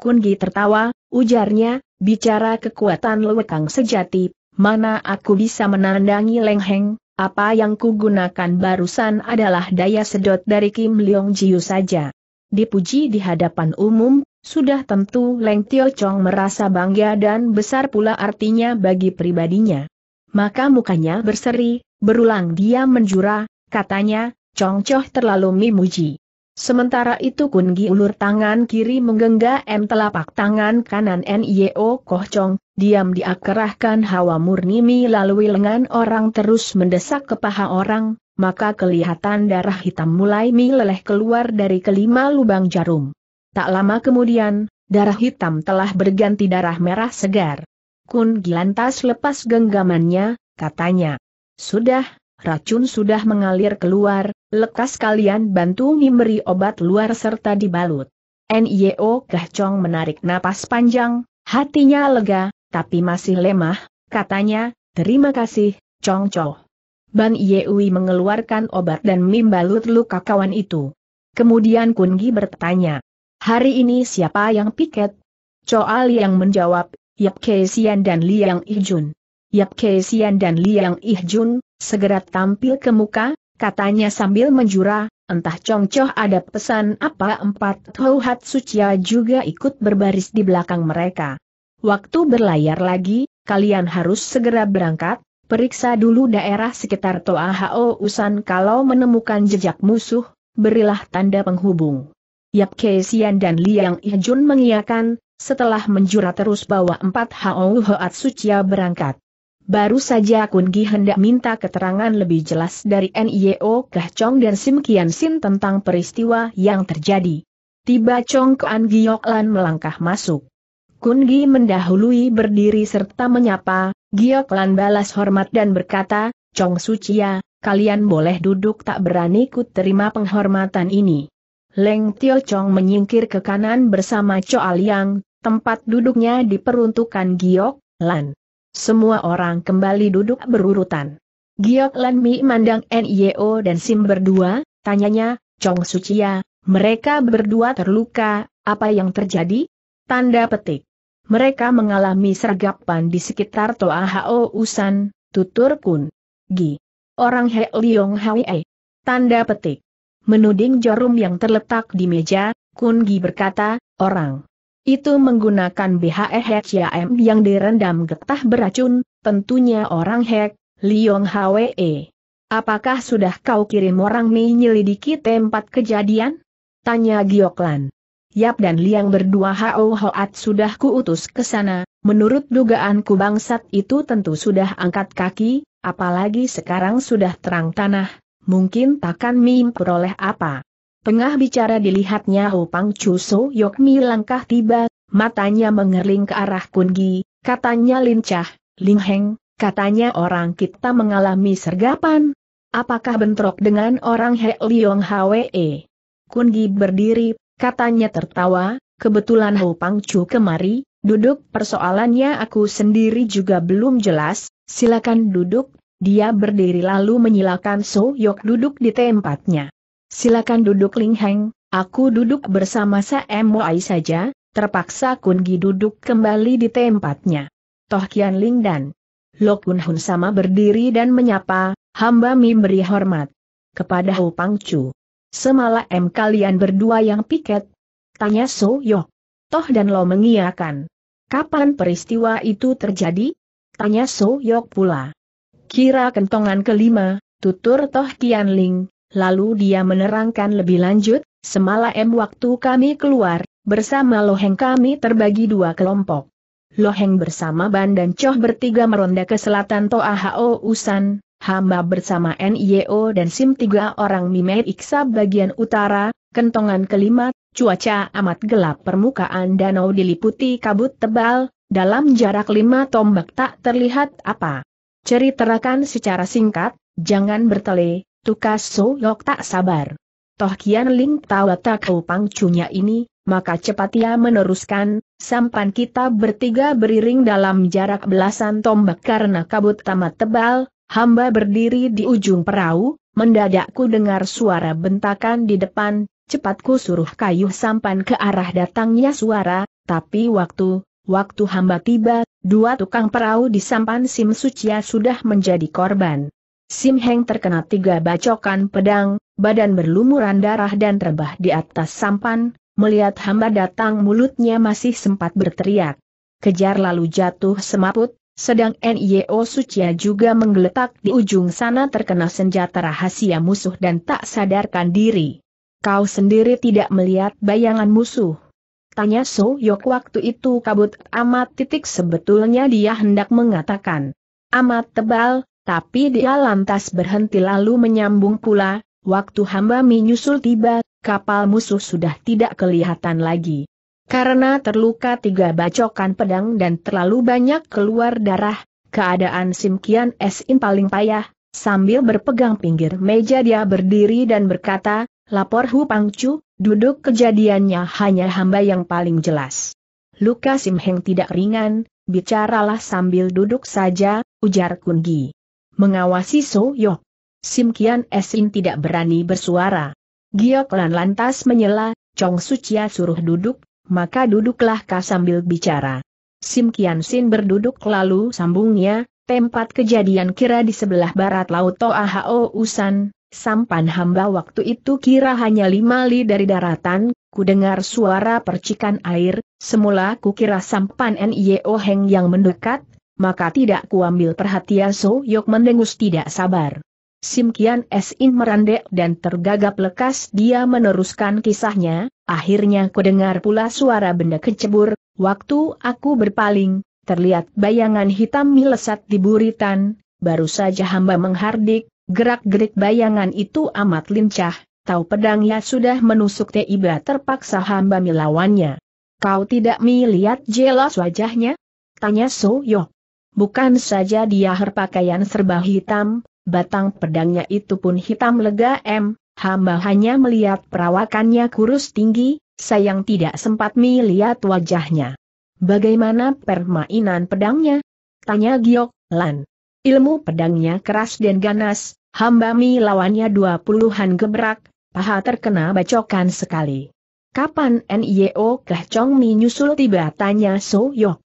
Kun tertawa, ujarnya, bicara kekuatan Wekang sejati, mana aku bisa menandangi Leng Heng, apa yang kugunakan barusan adalah daya sedot dari Kim Leong Jiu saja. Dipuji di hadapan umum, sudah tentu Leng Tio Chong merasa bangga dan besar pula artinya bagi pribadinya. Maka mukanya berseri, berulang dia menjura, katanya, Chong Choh terlalu memuji. Sementara itu Kun Gi ulur tangan kiri menggenggam telapak tangan kanan Nio Koh Chong, diam diakerahkan hawa murni melalui lengan orang terus mendesak ke paha orang, maka kelihatan darah hitam mulai meleleh keluar dari kelima lubang jarum. Tak lama kemudian, darah hitam telah berganti darah merah segar. Kun Gi lantas lepas genggamannya, katanya. Sudah, Racun sudah mengalir keluar, lekas kalian bantu memberi obat luar serta dibalut. NIO Gahcong menarik napas panjang, hatinya lega, tapi masih lemah, katanya, terima kasih, Chong Chow. Ban Yewi mengeluarkan obat dan membalut luka kawan itu. Kemudian Kungi bertanya, hari ini siapa yang piket? Choal yang menjawab, Yap Keesian dan Liang Ijun. Yap Keesian dan Liang Ijun, Segera tampil ke muka, katanya sambil menjura, entah congcoh ada pesan apa empat Hat Sucia juga ikut berbaris di belakang mereka. Waktu berlayar lagi, kalian harus segera berangkat, periksa dulu daerah sekitar Toa Hao Usan kalau menemukan jejak musuh, berilah tanda penghubung. Yap Keisian dan Liang Ijun mengiakan, setelah menjura terus bawa empat Hao Hoat Sucia berangkat. Baru saja Kun Gi hendak minta keterangan lebih jelas dari NIO e Kah Chong dan Sim Kian Sin tentang peristiwa yang terjadi. Tiba Chong Kuan Giok Lan melangkah masuk. Kun Gi mendahului berdiri serta menyapa, Giok Lan balas hormat dan berkata, Chong Sucia, ya, kalian boleh duduk tak berani ku terima penghormatan ini. Leng Tio Chong menyingkir ke kanan bersama Cho Aliang, tempat duduknya diperuntukkan Giok Lan. Semua orang kembali duduk berurutan. Giok Lan Mi mandang NIO dan Sim berdua, tanyanya, Chong Sucia, mereka berdua terluka, apa yang terjadi? Tanda petik. Mereka mengalami sergapan di sekitar Toa Hao Usan, tutur Kun. Gi. Orang He Liong Hwe. Tanda petik. Menuding jarum yang terletak di meja, Kun Gi berkata, orang. Itu menggunakan BHEHCM yang direndam getah beracun, tentunya orang Hek, Liong Hwe. Apakah sudah kau kirim orang menyelidiki tempat kejadian? Tanya Gioklan. Yap dan Liang berdua Hao Hoat sudah kuutus ke sana, menurut dugaanku bangsat itu tentu sudah angkat kaki, apalagi sekarang sudah terang tanah, mungkin takkan peroleh apa. Tengah bicara dilihatnya Ho Pang Chu So Yokmi langkah tiba, matanya mengerling ke arah Kungi, katanya lincah, Ling Heng, katanya orang kita mengalami sergapan. Apakah bentrok dengan orang He Liong Hwe? Gi berdiri, katanya tertawa, kebetulan Ho Pang Chu kemari, duduk persoalannya aku sendiri juga belum jelas, silakan duduk, dia berdiri lalu menyilakan So Yok duduk di tempatnya. Silakan duduk Ling Heng, aku duduk bersama saemuai saja, terpaksa Kun Gi duduk kembali di tempatnya. Toh Kian Ling dan Lok Kun Hun sama berdiri dan menyapa, hamba memberi hormat kepada Hu Pang Chu. Semalam kalian berdua yang piket? Tanya So Yok. Toh dan Lo mengiakan. Kapan peristiwa itu terjadi? Tanya So Yok pula. Kira kentongan kelima, tutur Toh Kian Ling, Lalu dia menerangkan lebih lanjut, semalam waktu kami keluar, bersama Loheng kami terbagi dua kelompok. Loheng bersama Ban dan Choh bertiga meronda ke selatan Toa Hao Usan, hamba bersama NIO dan SIM tiga orang Mimei Iksa bagian utara, kentongan kelima, cuaca amat gelap permukaan danau diliputi kabut tebal, dalam jarak lima tombak tak terlihat apa. Ceritakan secara singkat, jangan bertele, Tukas Soyok tak sabar. Toh Kian Ling tahu tak pangcunya ini, maka cepat ia meneruskan, sampan kita bertiga beriring dalam jarak belasan tombak karena kabut tamat tebal, hamba berdiri di ujung perahu, mendadak ku dengar suara bentakan di depan, cepat ku suruh kayu sampan ke arah datangnya suara, tapi waktu, waktu hamba tiba, dua tukang perahu di sampan Sim Suciya sudah menjadi korban. Sim Heng terkena tiga bacokan pedang, badan berlumuran darah dan rebah di atas sampan, melihat hamba datang mulutnya masih sempat berteriak. Kejar lalu jatuh semaput, sedang NIO Sucia juga menggeletak di ujung sana terkena senjata rahasia musuh dan tak sadarkan diri. Kau sendiri tidak melihat bayangan musuh. Tanya So Yok waktu itu kabut amat titik sebetulnya dia hendak mengatakan. Amat tebal, tapi dia lantas berhenti lalu menyambung pula, waktu hamba menyusul tiba, kapal musuh sudah tidak kelihatan lagi. Karena terluka tiga bacokan pedang dan terlalu banyak keluar darah, keadaan Simkian Esin paling payah, sambil berpegang pinggir meja dia berdiri dan berkata, lapor Hu Pangcu, duduk kejadiannya hanya hamba yang paling jelas. Luka Simheng tidak ringan, bicaralah sambil duduk saja, ujar Kungi mengawasi So Yok. Sim Kian Esin tidak berani bersuara. Giok Lan lantas menyela, Chong Sucia suruh duduk, maka duduklah kah sambil bicara. Sim Kian Sin berduduk lalu sambungnya, tempat kejadian kira di sebelah barat Laut Toa Hao Usan, sampan hamba waktu itu kira hanya lima li dari daratan, ku dengar suara percikan air, semula ku kira sampan N.I.O. Heng yang mendekat, maka tidak kuambil perhatian So Yok mendengus tidak sabar. Sim Kian In merandek dan tergagap lekas dia meneruskan kisahnya, akhirnya kudengar pula suara benda kecebur, waktu aku berpaling, terlihat bayangan hitam melesat di buritan, baru saja hamba menghardik, gerak-gerik bayangan itu amat lincah, tahu pedangnya sudah menusuk Tiba terpaksa hamba melawannya. Kau tidak melihat jelas wajahnya? Tanya So Yok. Bukan saja dia berpakaian serba hitam, batang pedangnya itu pun hitam lega M, hamba hanya melihat perawakannya kurus tinggi, sayang tidak sempat melihat wajahnya. Bagaimana permainan pedangnya? Tanya Giok, Lan. Ilmu pedangnya keras dan ganas, hamba mi lawannya dua puluhan gebrak, paha terkena bacokan sekali. Kapan NIO Keh Chong Mi nyusul tiba tanya So Yok.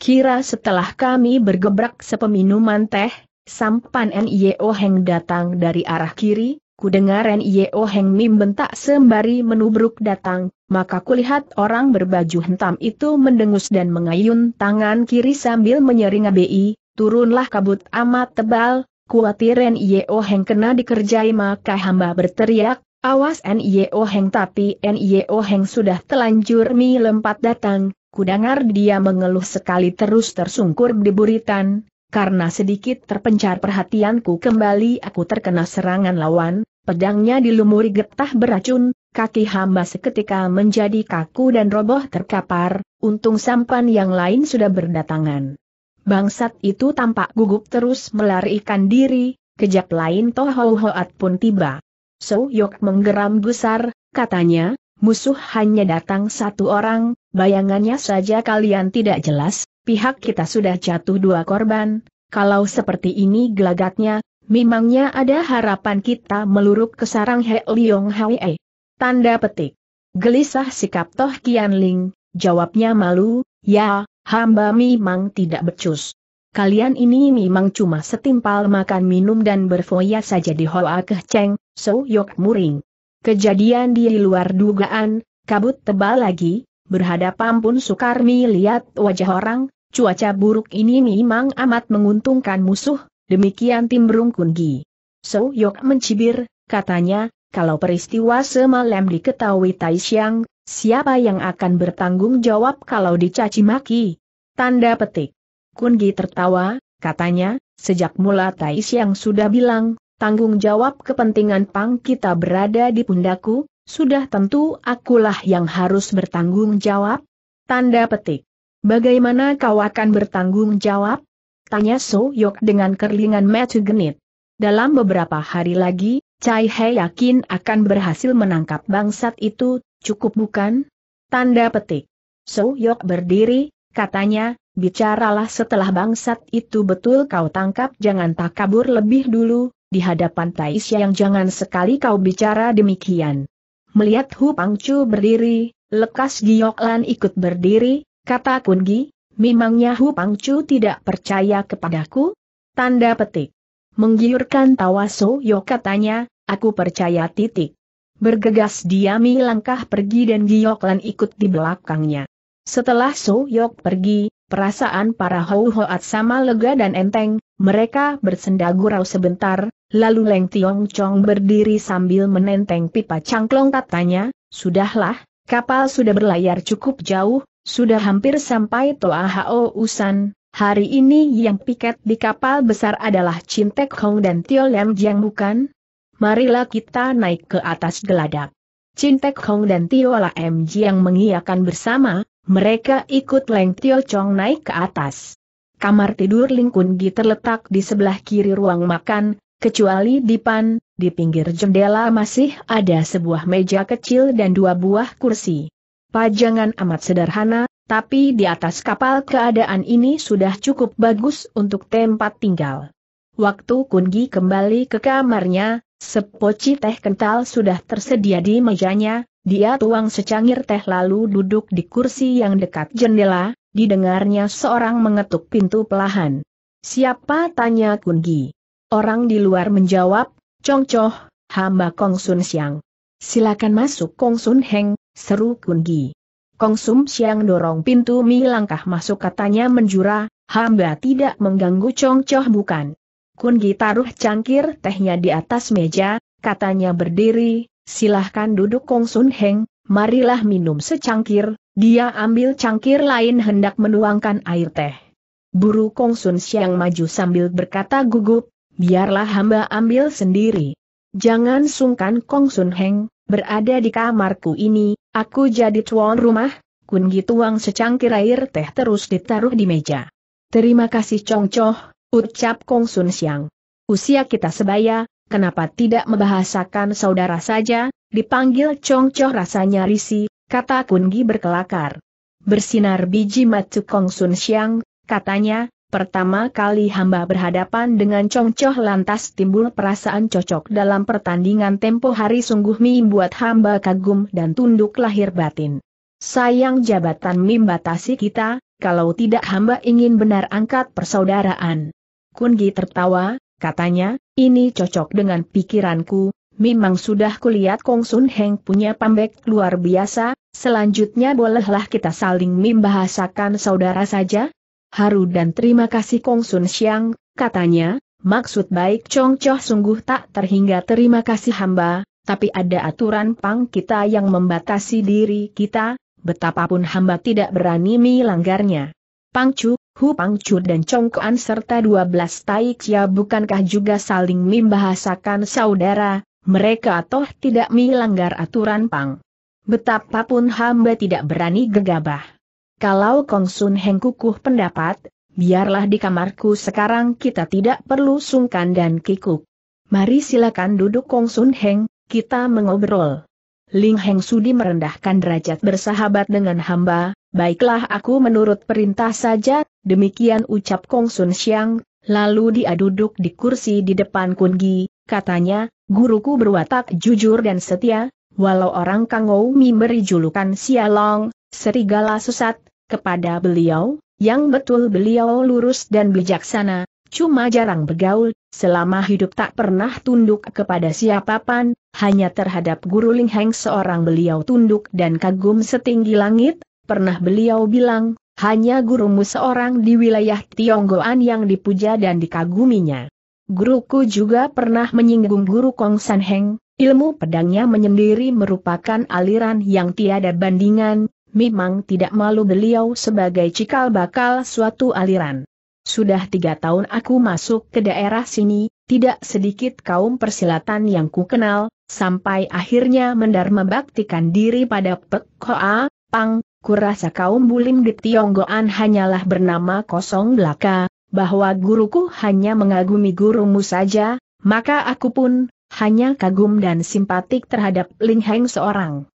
Kira setelah kami bergebrak sepeminuman teh, sampan N.I.O. Heng datang dari arah kiri, kudengar N.I.O. Heng bentak sembari menubruk datang, maka kulihat orang berbaju hentam itu mendengus dan mengayun tangan kiri sambil menyering ABI, turunlah kabut amat tebal, kuatir N.I.O. Heng kena dikerjai maka hamba berteriak, awas N.I.O. Heng tapi N.I.O. Heng sudah telanjur mi lempat datang, Kudengar dia mengeluh sekali terus tersungkur di buritan, karena sedikit terpencar perhatianku kembali aku terkena serangan lawan, pedangnya dilumuri getah beracun, kaki hamba seketika menjadi kaku dan roboh terkapar, untung sampan yang lain sudah berdatangan. Bangsat itu tampak gugup terus melarikan diri, kejap lain Tohohoat pun tiba. So Yok menggeram gusar, katanya, musuh hanya datang satu orang, bayangannya saja kalian tidak jelas, pihak kita sudah jatuh dua korban, kalau seperti ini gelagatnya, memangnya ada harapan kita meluruk ke sarang He Liong Hwe. Tanda petik. Gelisah sikap Toh Kian Ling, jawabnya malu, ya, hamba memang tidak becus. Kalian ini memang cuma setimpal makan minum dan berfoya saja di Hoa Keh Cheng, So Yok Muring. Kejadian di luar dugaan, kabut tebal lagi, berhadapan pun Sukarmi lihat wajah orang, cuaca buruk ini memang amat menguntungkan musuh, demikian timbrung kungi. So Yok mencibir, katanya, kalau peristiwa semalam diketahui Taishang, siapa yang akan bertanggung jawab kalau dicaci maki? Tanda petik. Kungi tertawa, katanya, sejak mula Taishang sudah bilang, tanggung jawab kepentingan pang kita berada di pundaku, sudah tentu akulah yang harus bertanggung jawab? Tanda petik. Bagaimana kau akan bertanggung jawab? Tanya So Yok dengan kerlingan mata genit. Dalam beberapa hari lagi, Cai He yakin akan berhasil menangkap bangsat itu, cukup bukan? Tanda petik. So Yok berdiri, katanya, bicaralah setelah bangsat itu betul kau tangkap jangan tak kabur lebih dulu, di hadapan Taisya yang jangan sekali kau bicara demikian. Melihat Hu Pangcu berdiri, lekas Gioklan ikut berdiri, kata Kungi, memangnya Hu Pangcu tidak percaya kepadaku? Tanda petik. Menggiurkan tawa So Yo katanya, aku percaya titik. Bergegas diami langkah pergi dan Gioklan ikut di belakangnya. Setelah So Yok pergi, perasaan para Houhoat sama lega dan enteng, mereka bersendagurau sebentar, Lalu Leng Tiong Chong berdiri sambil menenteng pipa cangklong katanya, Sudahlah, kapal sudah berlayar cukup jauh, sudah hampir sampai Toa Hao Usan. Hari ini yang piket di kapal besar adalah Chin Tek Hong dan Tio Lam Jiang bukan? Marilah kita naik ke atas geladak. Chin Tek Hong dan Tio Lam Jiang mengiakan bersama, mereka ikut Leng Tio Chong naik ke atas. Kamar tidur Kun Gi terletak di sebelah kiri ruang makan, Kecuali di pan, di pinggir jendela masih ada sebuah meja kecil dan dua buah kursi. Pajangan amat sederhana, tapi di atas kapal keadaan ini sudah cukup bagus untuk tempat tinggal. Waktu Kungi kembali ke kamarnya, sepoci teh kental sudah tersedia di mejanya, dia tuang secangir teh lalu duduk di kursi yang dekat jendela, didengarnya seorang mengetuk pintu pelahan. Siapa tanya Kungi? Orang di luar menjawab, Chong Choh, hamba Kong Sun Siang. Silakan masuk Kong Sun Heng, seru Kun Gi. Kong Sun Siang dorong pintu Mi langkah masuk katanya menjura, hamba tidak mengganggu Chong Choh bukan. Kun Gi taruh cangkir tehnya di atas meja, katanya berdiri, silahkan duduk Kong Sun Heng, marilah minum secangkir, dia ambil cangkir lain hendak menuangkan air teh. Buru Kong Sun Siang maju sambil berkata gugup, biarlah hamba ambil sendiri. Jangan sungkan Kong Sun Heng, berada di kamarku ini, aku jadi tuan rumah, Kungi tuang secangkir air teh terus ditaruh di meja. Terima kasih Chong Choh, ucap Kong Sun Siang. Usia kita sebaya, kenapa tidak membahasakan saudara saja, dipanggil Chong Choh rasanya risi, kata Kun Kungi berkelakar. Bersinar biji matu Kong Sun Siang, katanya, Pertama kali hamba berhadapan dengan Chong Choh lantas timbul perasaan cocok dalam pertandingan tempo hari sungguh buat hamba kagum dan tunduk lahir batin. Sayang jabatan batasi kita, kalau tidak hamba ingin benar angkat persaudaraan. Kungi tertawa, katanya, ini cocok dengan pikiranku, memang sudah kulihat Kong Sun Heng punya pambek luar biasa, selanjutnya bolehlah kita saling membahasakan saudara saja, haru dan terima kasih Kong Sun Xiang, katanya, maksud baik Chong Choh sungguh tak terhingga terima kasih hamba, tapi ada aturan pang kita yang membatasi diri kita, betapapun hamba tidak berani melanggarnya. Pang Chu, Hu Pang Chu dan Chong Kuan serta 12 Chia bukankah juga saling membahasakan saudara, mereka toh tidak melanggar aturan pang. Betapapun hamba tidak berani gegabah. Kalau Kong Sun Heng kukuh pendapat, biarlah di kamarku sekarang kita tidak perlu sungkan dan kikuk. Mari silakan duduk Kong Sun Heng, kita mengobrol. Ling Heng Sudi merendahkan derajat bersahabat dengan hamba, baiklah aku menurut perintah saja, demikian ucap Kong Sun Xiang, lalu dia duduk di kursi di depan Kungi, katanya, guruku berwatak jujur dan setia, walau orang Kang Mi beri julukan Sialong, serigala sesat, kepada beliau, yang betul beliau lurus dan bijaksana, cuma jarang bergaul, selama hidup tak pernah tunduk kepada siapapan, hanya terhadap Guru Ling Heng seorang beliau tunduk dan kagum setinggi langit, pernah beliau bilang, hanya gurumu seorang di wilayah Tionggoan yang dipuja dan dikaguminya. Guruku juga pernah menyinggung guru Kong San Heng, ilmu pedangnya menyendiri merupakan aliran yang tiada bandingan, memang tidak malu beliau sebagai cikal bakal suatu aliran. Sudah tiga tahun aku masuk ke daerah sini, tidak sedikit kaum persilatan yang kukenal, sampai akhirnya mendarma baktikan diri pada Pek Hoa, Pang, kurasa kaum bulim di Tionggoan hanyalah bernama kosong belaka, bahwa guruku hanya mengagumi gurumu saja, maka aku pun, hanya kagum dan simpatik terhadap Ling Heng seorang.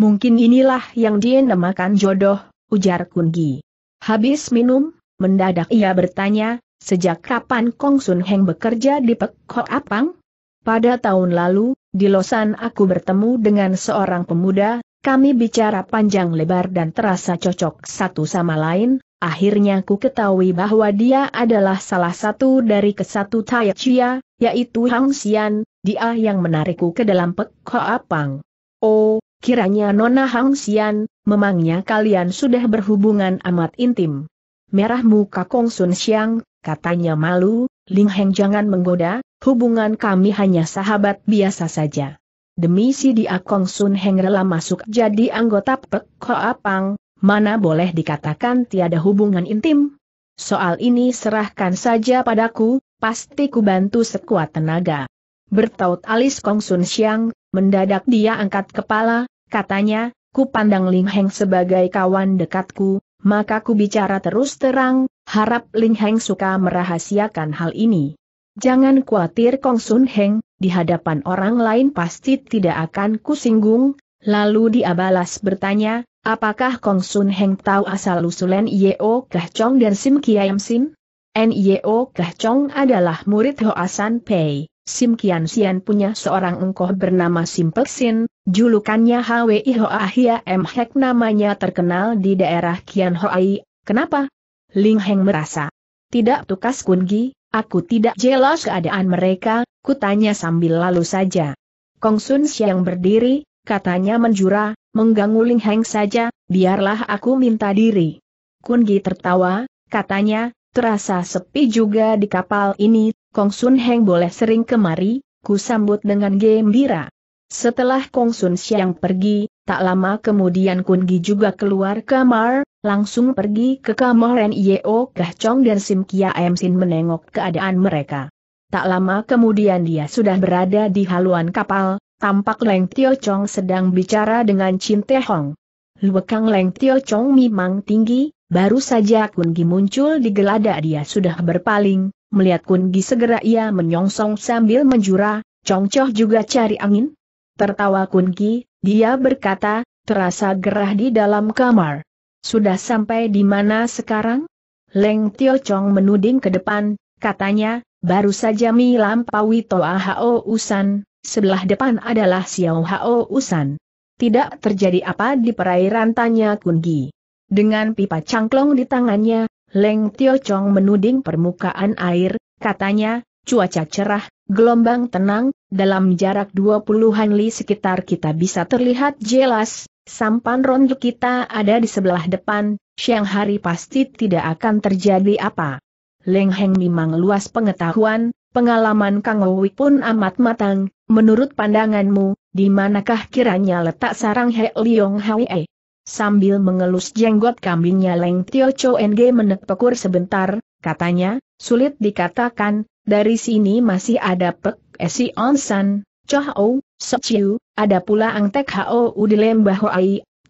Mungkin inilah yang dinamakan jodoh, ujar Kungi. Habis minum, mendadak ia bertanya, sejak kapan Kong Sun Heng bekerja di Pek Ho Apang? Pada tahun lalu, di Losan aku bertemu dengan seorang pemuda, kami bicara panjang lebar dan terasa cocok satu sama lain, akhirnya ku ketahui bahwa dia adalah salah satu dari kesatu Tai Chia, yaitu Hang Xian, dia yang menarikku ke dalam Pek Ho Apang. Oh, Kiranya Nona Hang Xian, memangnya kalian sudah berhubungan amat intim. Merah muka Kong Sun Xiang, katanya malu, Ling Heng jangan menggoda, hubungan kami hanya sahabat biasa saja. Demi si dia Kong Sun Heng rela masuk jadi anggota Pek Hoa Pang, mana boleh dikatakan tiada hubungan intim? Soal ini serahkan saja padaku, pasti ku bantu sekuat tenaga. Bertaut alis Kong Sun Xiang, mendadak dia angkat kepala, katanya, ku pandang Ling Heng sebagai kawan dekatku, maka ku bicara terus terang, harap Ling Heng suka merahasiakan hal ini. Jangan khawatir Kong Sun Heng, di hadapan orang lain pasti tidak akan kusinggung, lalu dia balas bertanya, apakah Kong Sun Heng tahu asal-usulan Yeo Kah Chong dan Sim Kiam Sim? Nyo Kah Chong adalah murid Hoasan Pei. Sim Kian Sian punya seorang engkoh bernama Sim Pek Sin, julukannya Hwi ah Hia M. Hek namanya terkenal di daerah Kian Hoai, kenapa? Ling Heng merasa. Tidak tukas kungi, aku tidak jelas keadaan mereka, kutanya sambil lalu saja. Kong Sun Siang berdiri, katanya menjura, mengganggu Ling Heng saja, biarlah aku minta diri. Kungi tertawa, katanya, terasa sepi juga di kapal ini, Kong Sun Heng boleh sering kemari, ku sambut dengan gembira. Setelah Kong Sun Siang pergi, tak lama kemudian Kun Gi juga keluar kamar, langsung pergi ke kamar N.I.O. Gah Chong dan Sim Kia M. Sin menengok keadaan mereka. Tak lama kemudian dia sudah berada di haluan kapal, tampak Leng Tio Chong sedang bicara dengan Chin Te Hong. Luekang Leng Tio Chong memang tinggi, baru saja Kun Gi muncul di geladak dia sudah berpaling, Melihat Kun Gi segera ia menyongsong sambil menjura, Congcoh juga cari angin. Tertawa Kun Gi, dia berkata, terasa gerah di dalam kamar. Sudah sampai di mana sekarang? Leng Tio Chong menuding ke depan, katanya, baru saja melampaui Toa Hao Usan, sebelah depan adalah Xiao Hao Usan. Tidak terjadi apa di perairan tanya Kun Gi. Dengan pipa cangklong di tangannya, Leng Tio Chong menuding permukaan air, katanya, cuaca cerah, gelombang tenang, dalam jarak 20-an li sekitar kita bisa terlihat jelas, sampan ronde kita ada di sebelah depan, siang hari pasti tidak akan terjadi apa. Leng Heng memang luas pengetahuan, pengalaman Kang Owi pun amat matang, menurut pandanganmu, di manakah kiranya letak sarang He Liong Hwee? Sambil mengelus jenggot kambingnya Leng Tio Cho NG menepekur sebentar, katanya, sulit dikatakan, dari sini masih ada Pek Esi eh, Onsan, Choh So Sochiu, ada pula Ang Tek Hao di Lembah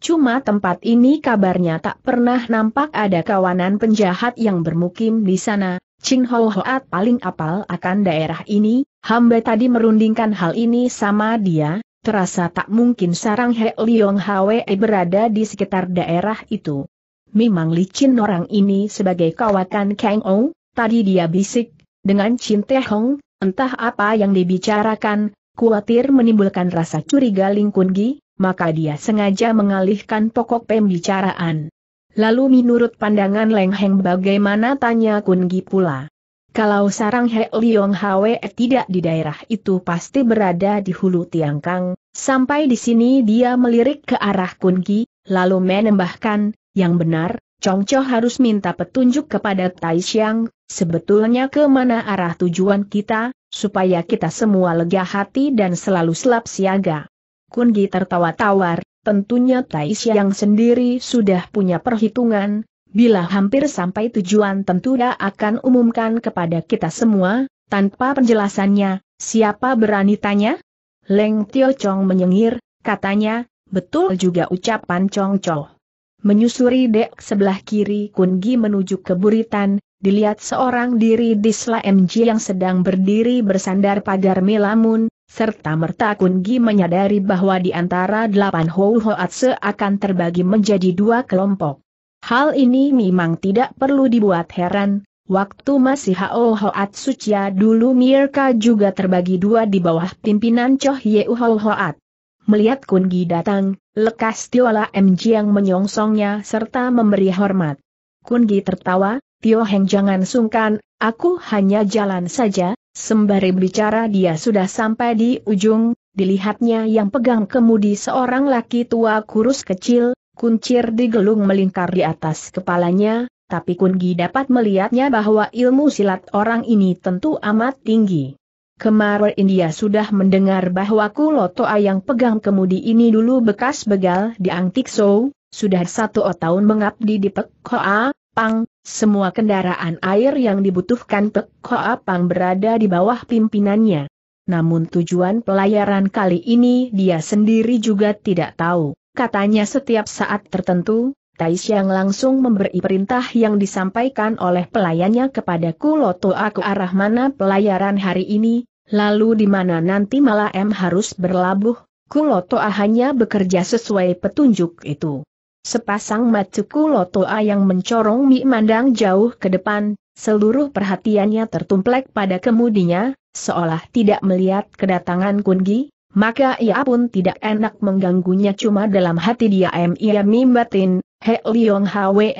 Cuma tempat ini kabarnya tak pernah nampak ada kawanan penjahat yang bermukim di sana. Ching Ho Hoat paling apal akan daerah ini, hamba tadi merundingkan hal ini sama dia, terasa tak mungkin sarang He Liyong Hwe berada di sekitar daerah itu. Memang licin orang ini sebagai kawakan Kang Ong, tadi dia bisik, dengan Chin Te Hong, entah apa yang dibicarakan, khawatir menimbulkan rasa curiga Ling Kun Gi, maka dia sengaja mengalihkan pokok pembicaraan. Lalu menurut pandangan Leng Heng bagaimana tanya Kun Gi pula. Kalau sarang He Liong Hwe tidak di daerah itu pasti berada di hulu Tiangkang, sampai di sini dia melirik ke arah Ki, lalu menambahkan, yang benar, Cho harus minta petunjuk kepada Tai Xiang, sebetulnya ke mana arah tujuan kita, supaya kita semua lega hati dan selalu selap siaga. Ki tertawa tawar, tentunya Tai Xiang sendiri sudah punya perhitungan, Bila hampir sampai tujuan tentu dia akan umumkan kepada kita semua, tanpa penjelasannya, siapa berani tanya? Leng Tio Chong menyengir, katanya, betul juga ucapan Chong Chong. Menyusuri dek sebelah kiri Kun Gi menuju ke buritan, dilihat seorang diri di sela MG yang sedang berdiri bersandar pagar melamun, serta merta Kun Gi menyadari bahwa di antara delapan Hou Hoatse akan terbagi menjadi dua kelompok. Hal ini memang tidak perlu dibuat heran, waktu masih Hao Hoat Sucia dulu Mirka juga terbagi dua di bawah pimpinan Choh Yeu Hao Hoat. Melihat Kun Gi datang, lekas Tiola M. yang menyongsongnya serta memberi hormat. Kun Gi tertawa, Tio Heng jangan sungkan, aku hanya jalan saja, sembari bicara dia sudah sampai di ujung, dilihatnya yang pegang kemudi seorang laki tua kurus kecil, Kuncir digelung melingkar di atas kepalanya, tapi Kungi dapat melihatnya bahwa ilmu silat orang ini tentu amat tinggi. Kemarin India sudah mendengar bahwa Kulotoa yang pegang kemudi ini dulu bekas begal di Angtik Show, sudah satu tahun mengabdi di Pek Hoa, Pang, semua kendaraan air yang dibutuhkan Pek Hoa Pang berada di bawah pimpinannya. Namun tujuan pelayaran kali ini dia sendiri juga tidak tahu katanya setiap saat tertentu, Taisyang langsung memberi perintah yang disampaikan oleh pelayannya kepada ku Loto aku arah mana pelayaran hari ini, lalu di mana nanti malah M harus berlabuh, Kulotoa hanya bekerja sesuai petunjuk itu. Sepasang mata Kulotoa yang mencorong mi mandang jauh ke depan, seluruh perhatiannya tertumplek pada kemudinya, seolah tidak melihat kedatangan Kungi, maka ia pun tidak enak mengganggunya cuma dalam hati dia ia mimbatin, He Liong Hwe,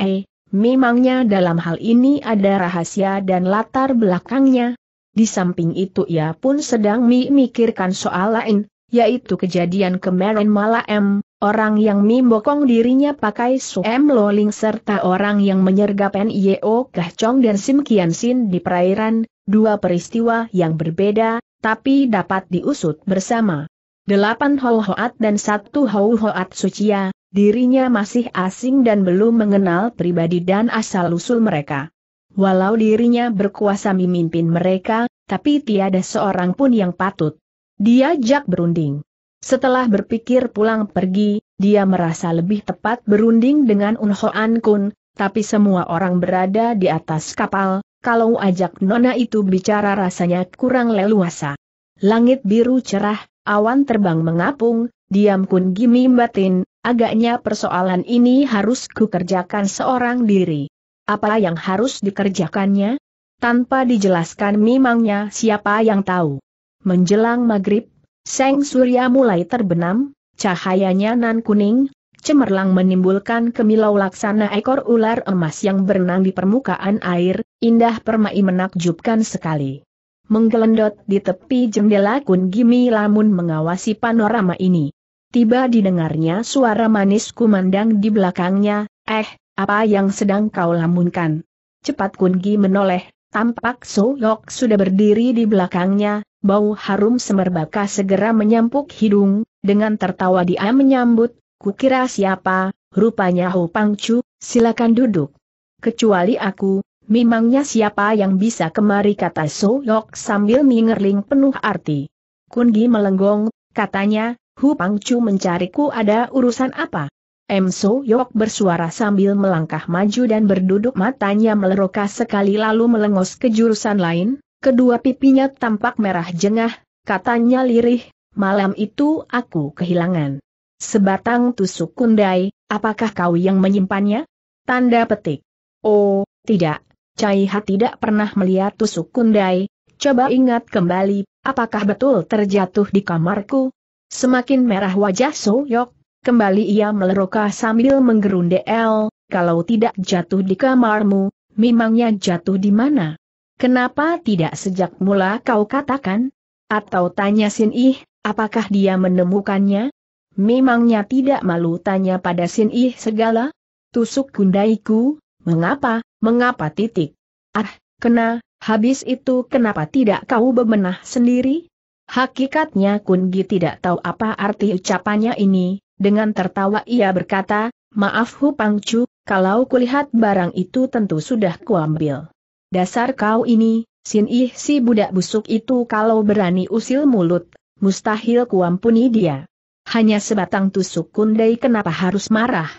memangnya dalam hal ini ada rahasia dan latar belakangnya. Di samping itu ia pun sedang memikirkan soal lain, yaitu kejadian kemarin malam, orang yang mimbokong dirinya pakai su m Loling serta orang yang menyergap N.I.O. Gah Chong dan Sim Kian Sin di perairan, dua peristiwa yang berbeda, tapi dapat diusut bersama. Delapan Hoat dan satu Hoat Sucia, dirinya masih asing dan belum mengenal pribadi dan asal-usul mereka. Walau dirinya berkuasa memimpin mereka, tapi tiada seorang pun yang patut. Dia jak berunding. Setelah berpikir pulang pergi, dia merasa lebih tepat berunding dengan Unhoan Kun, tapi semua orang berada di atas kapal, kalau ajak nona itu bicara rasanya kurang leluasa. Langit biru cerah, awan terbang mengapung, diam kun gimi batin, agaknya persoalan ini harus kukerjakan seorang diri. Apa yang harus dikerjakannya? Tanpa dijelaskan memangnya siapa yang tahu. Menjelang maghrib, Seng Surya mulai terbenam, cahayanya nan kuning, cemerlang menimbulkan kemilau laksana ekor ular emas yang berenang di permukaan air, indah permai menakjubkan sekali. Menggelendot di tepi jendela Kun Gimi lamun mengawasi panorama ini. Tiba didengarnya suara manis kumandang di belakangnya, eh, apa yang sedang kau lamunkan? Cepat Kun Gi menoleh, tampak So Yok sudah berdiri di belakangnya, bau harum semerbaka segera menyampuk hidung, dengan tertawa dia menyambut, Kukira siapa, rupanya Ho Pangcu, silakan duduk. Kecuali aku, memangnya siapa yang bisa kemari kata So Yok sambil mengerling penuh arti. Kungi melenggong, katanya, Hu Pangcu mencariku ada urusan apa? M. So Yok bersuara sambil melangkah maju dan berduduk matanya meleroka sekali lalu melengos ke jurusan lain, kedua pipinya tampak merah jengah, katanya lirih, malam itu aku kehilangan. Sebatang tusuk kundai, apakah kau yang menyimpannya? Tanda petik. Oh, tidak. Caiha tidak pernah melihat tusuk kundai. Coba ingat kembali, apakah betul terjatuh di kamarku? Semakin merah wajah Soyok, kembali ia meleroka sambil menggerundel, kalau tidak jatuh di kamarmu, memangnya jatuh di mana? Kenapa tidak sejak mula kau katakan? Atau tanya Sin Ih, apakah dia menemukannya? Memangnya tidak malu tanya pada Sin Ih segala? Tusuk kundaiku, mengapa, mengapa titik? Ah, kena, habis itu kenapa tidak kau bebenah sendiri? Hakikatnya Kun Gi tidak tahu apa arti ucapannya ini, dengan tertawa ia berkata, maaf Hu Pang Chu, kalau kulihat barang itu tentu sudah kuambil. Dasar kau ini, Sin Ih si budak busuk itu kalau berani usil mulut, mustahil kuampuni dia. Hanya sebatang tusuk kundai kenapa harus marah?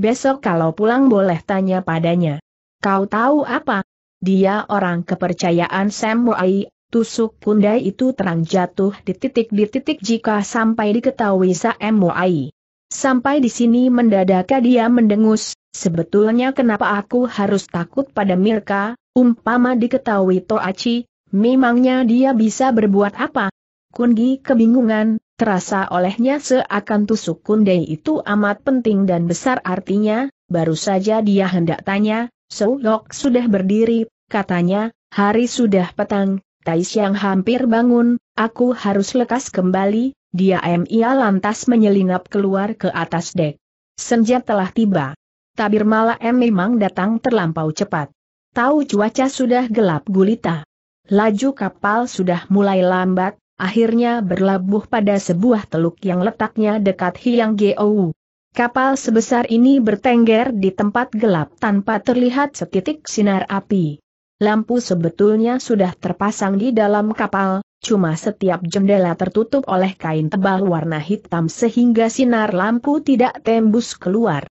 Besok kalau pulang boleh tanya padanya. Kau tahu apa? Dia orang kepercayaan Samurai, tusuk kundai itu terang jatuh di titik di titik jika sampai diketahui Samurai. Sampai di sini mendadak dia mendengus, sebetulnya kenapa aku harus takut pada Mirka, umpama diketahui Toachi, memangnya dia bisa berbuat apa? Kungi kebingungan, Terasa olehnya seakan tusuk kundai itu amat penting dan besar artinya, baru saja dia hendak tanya, So Lok sudah berdiri, katanya, hari sudah petang, Tais yang hampir bangun, aku harus lekas kembali, dia Mia lantas menyelinap keluar ke atas dek. Senja telah tiba. Tabir malam memang datang terlampau cepat. Tahu cuaca sudah gelap gulita. Laju kapal sudah mulai lambat, akhirnya berlabuh pada sebuah teluk yang letaknya dekat Hiang Gou. Kapal sebesar ini bertengger di tempat gelap tanpa terlihat setitik sinar api. Lampu sebetulnya sudah terpasang di dalam kapal, cuma setiap jendela tertutup oleh kain tebal warna hitam sehingga sinar lampu tidak tembus keluar.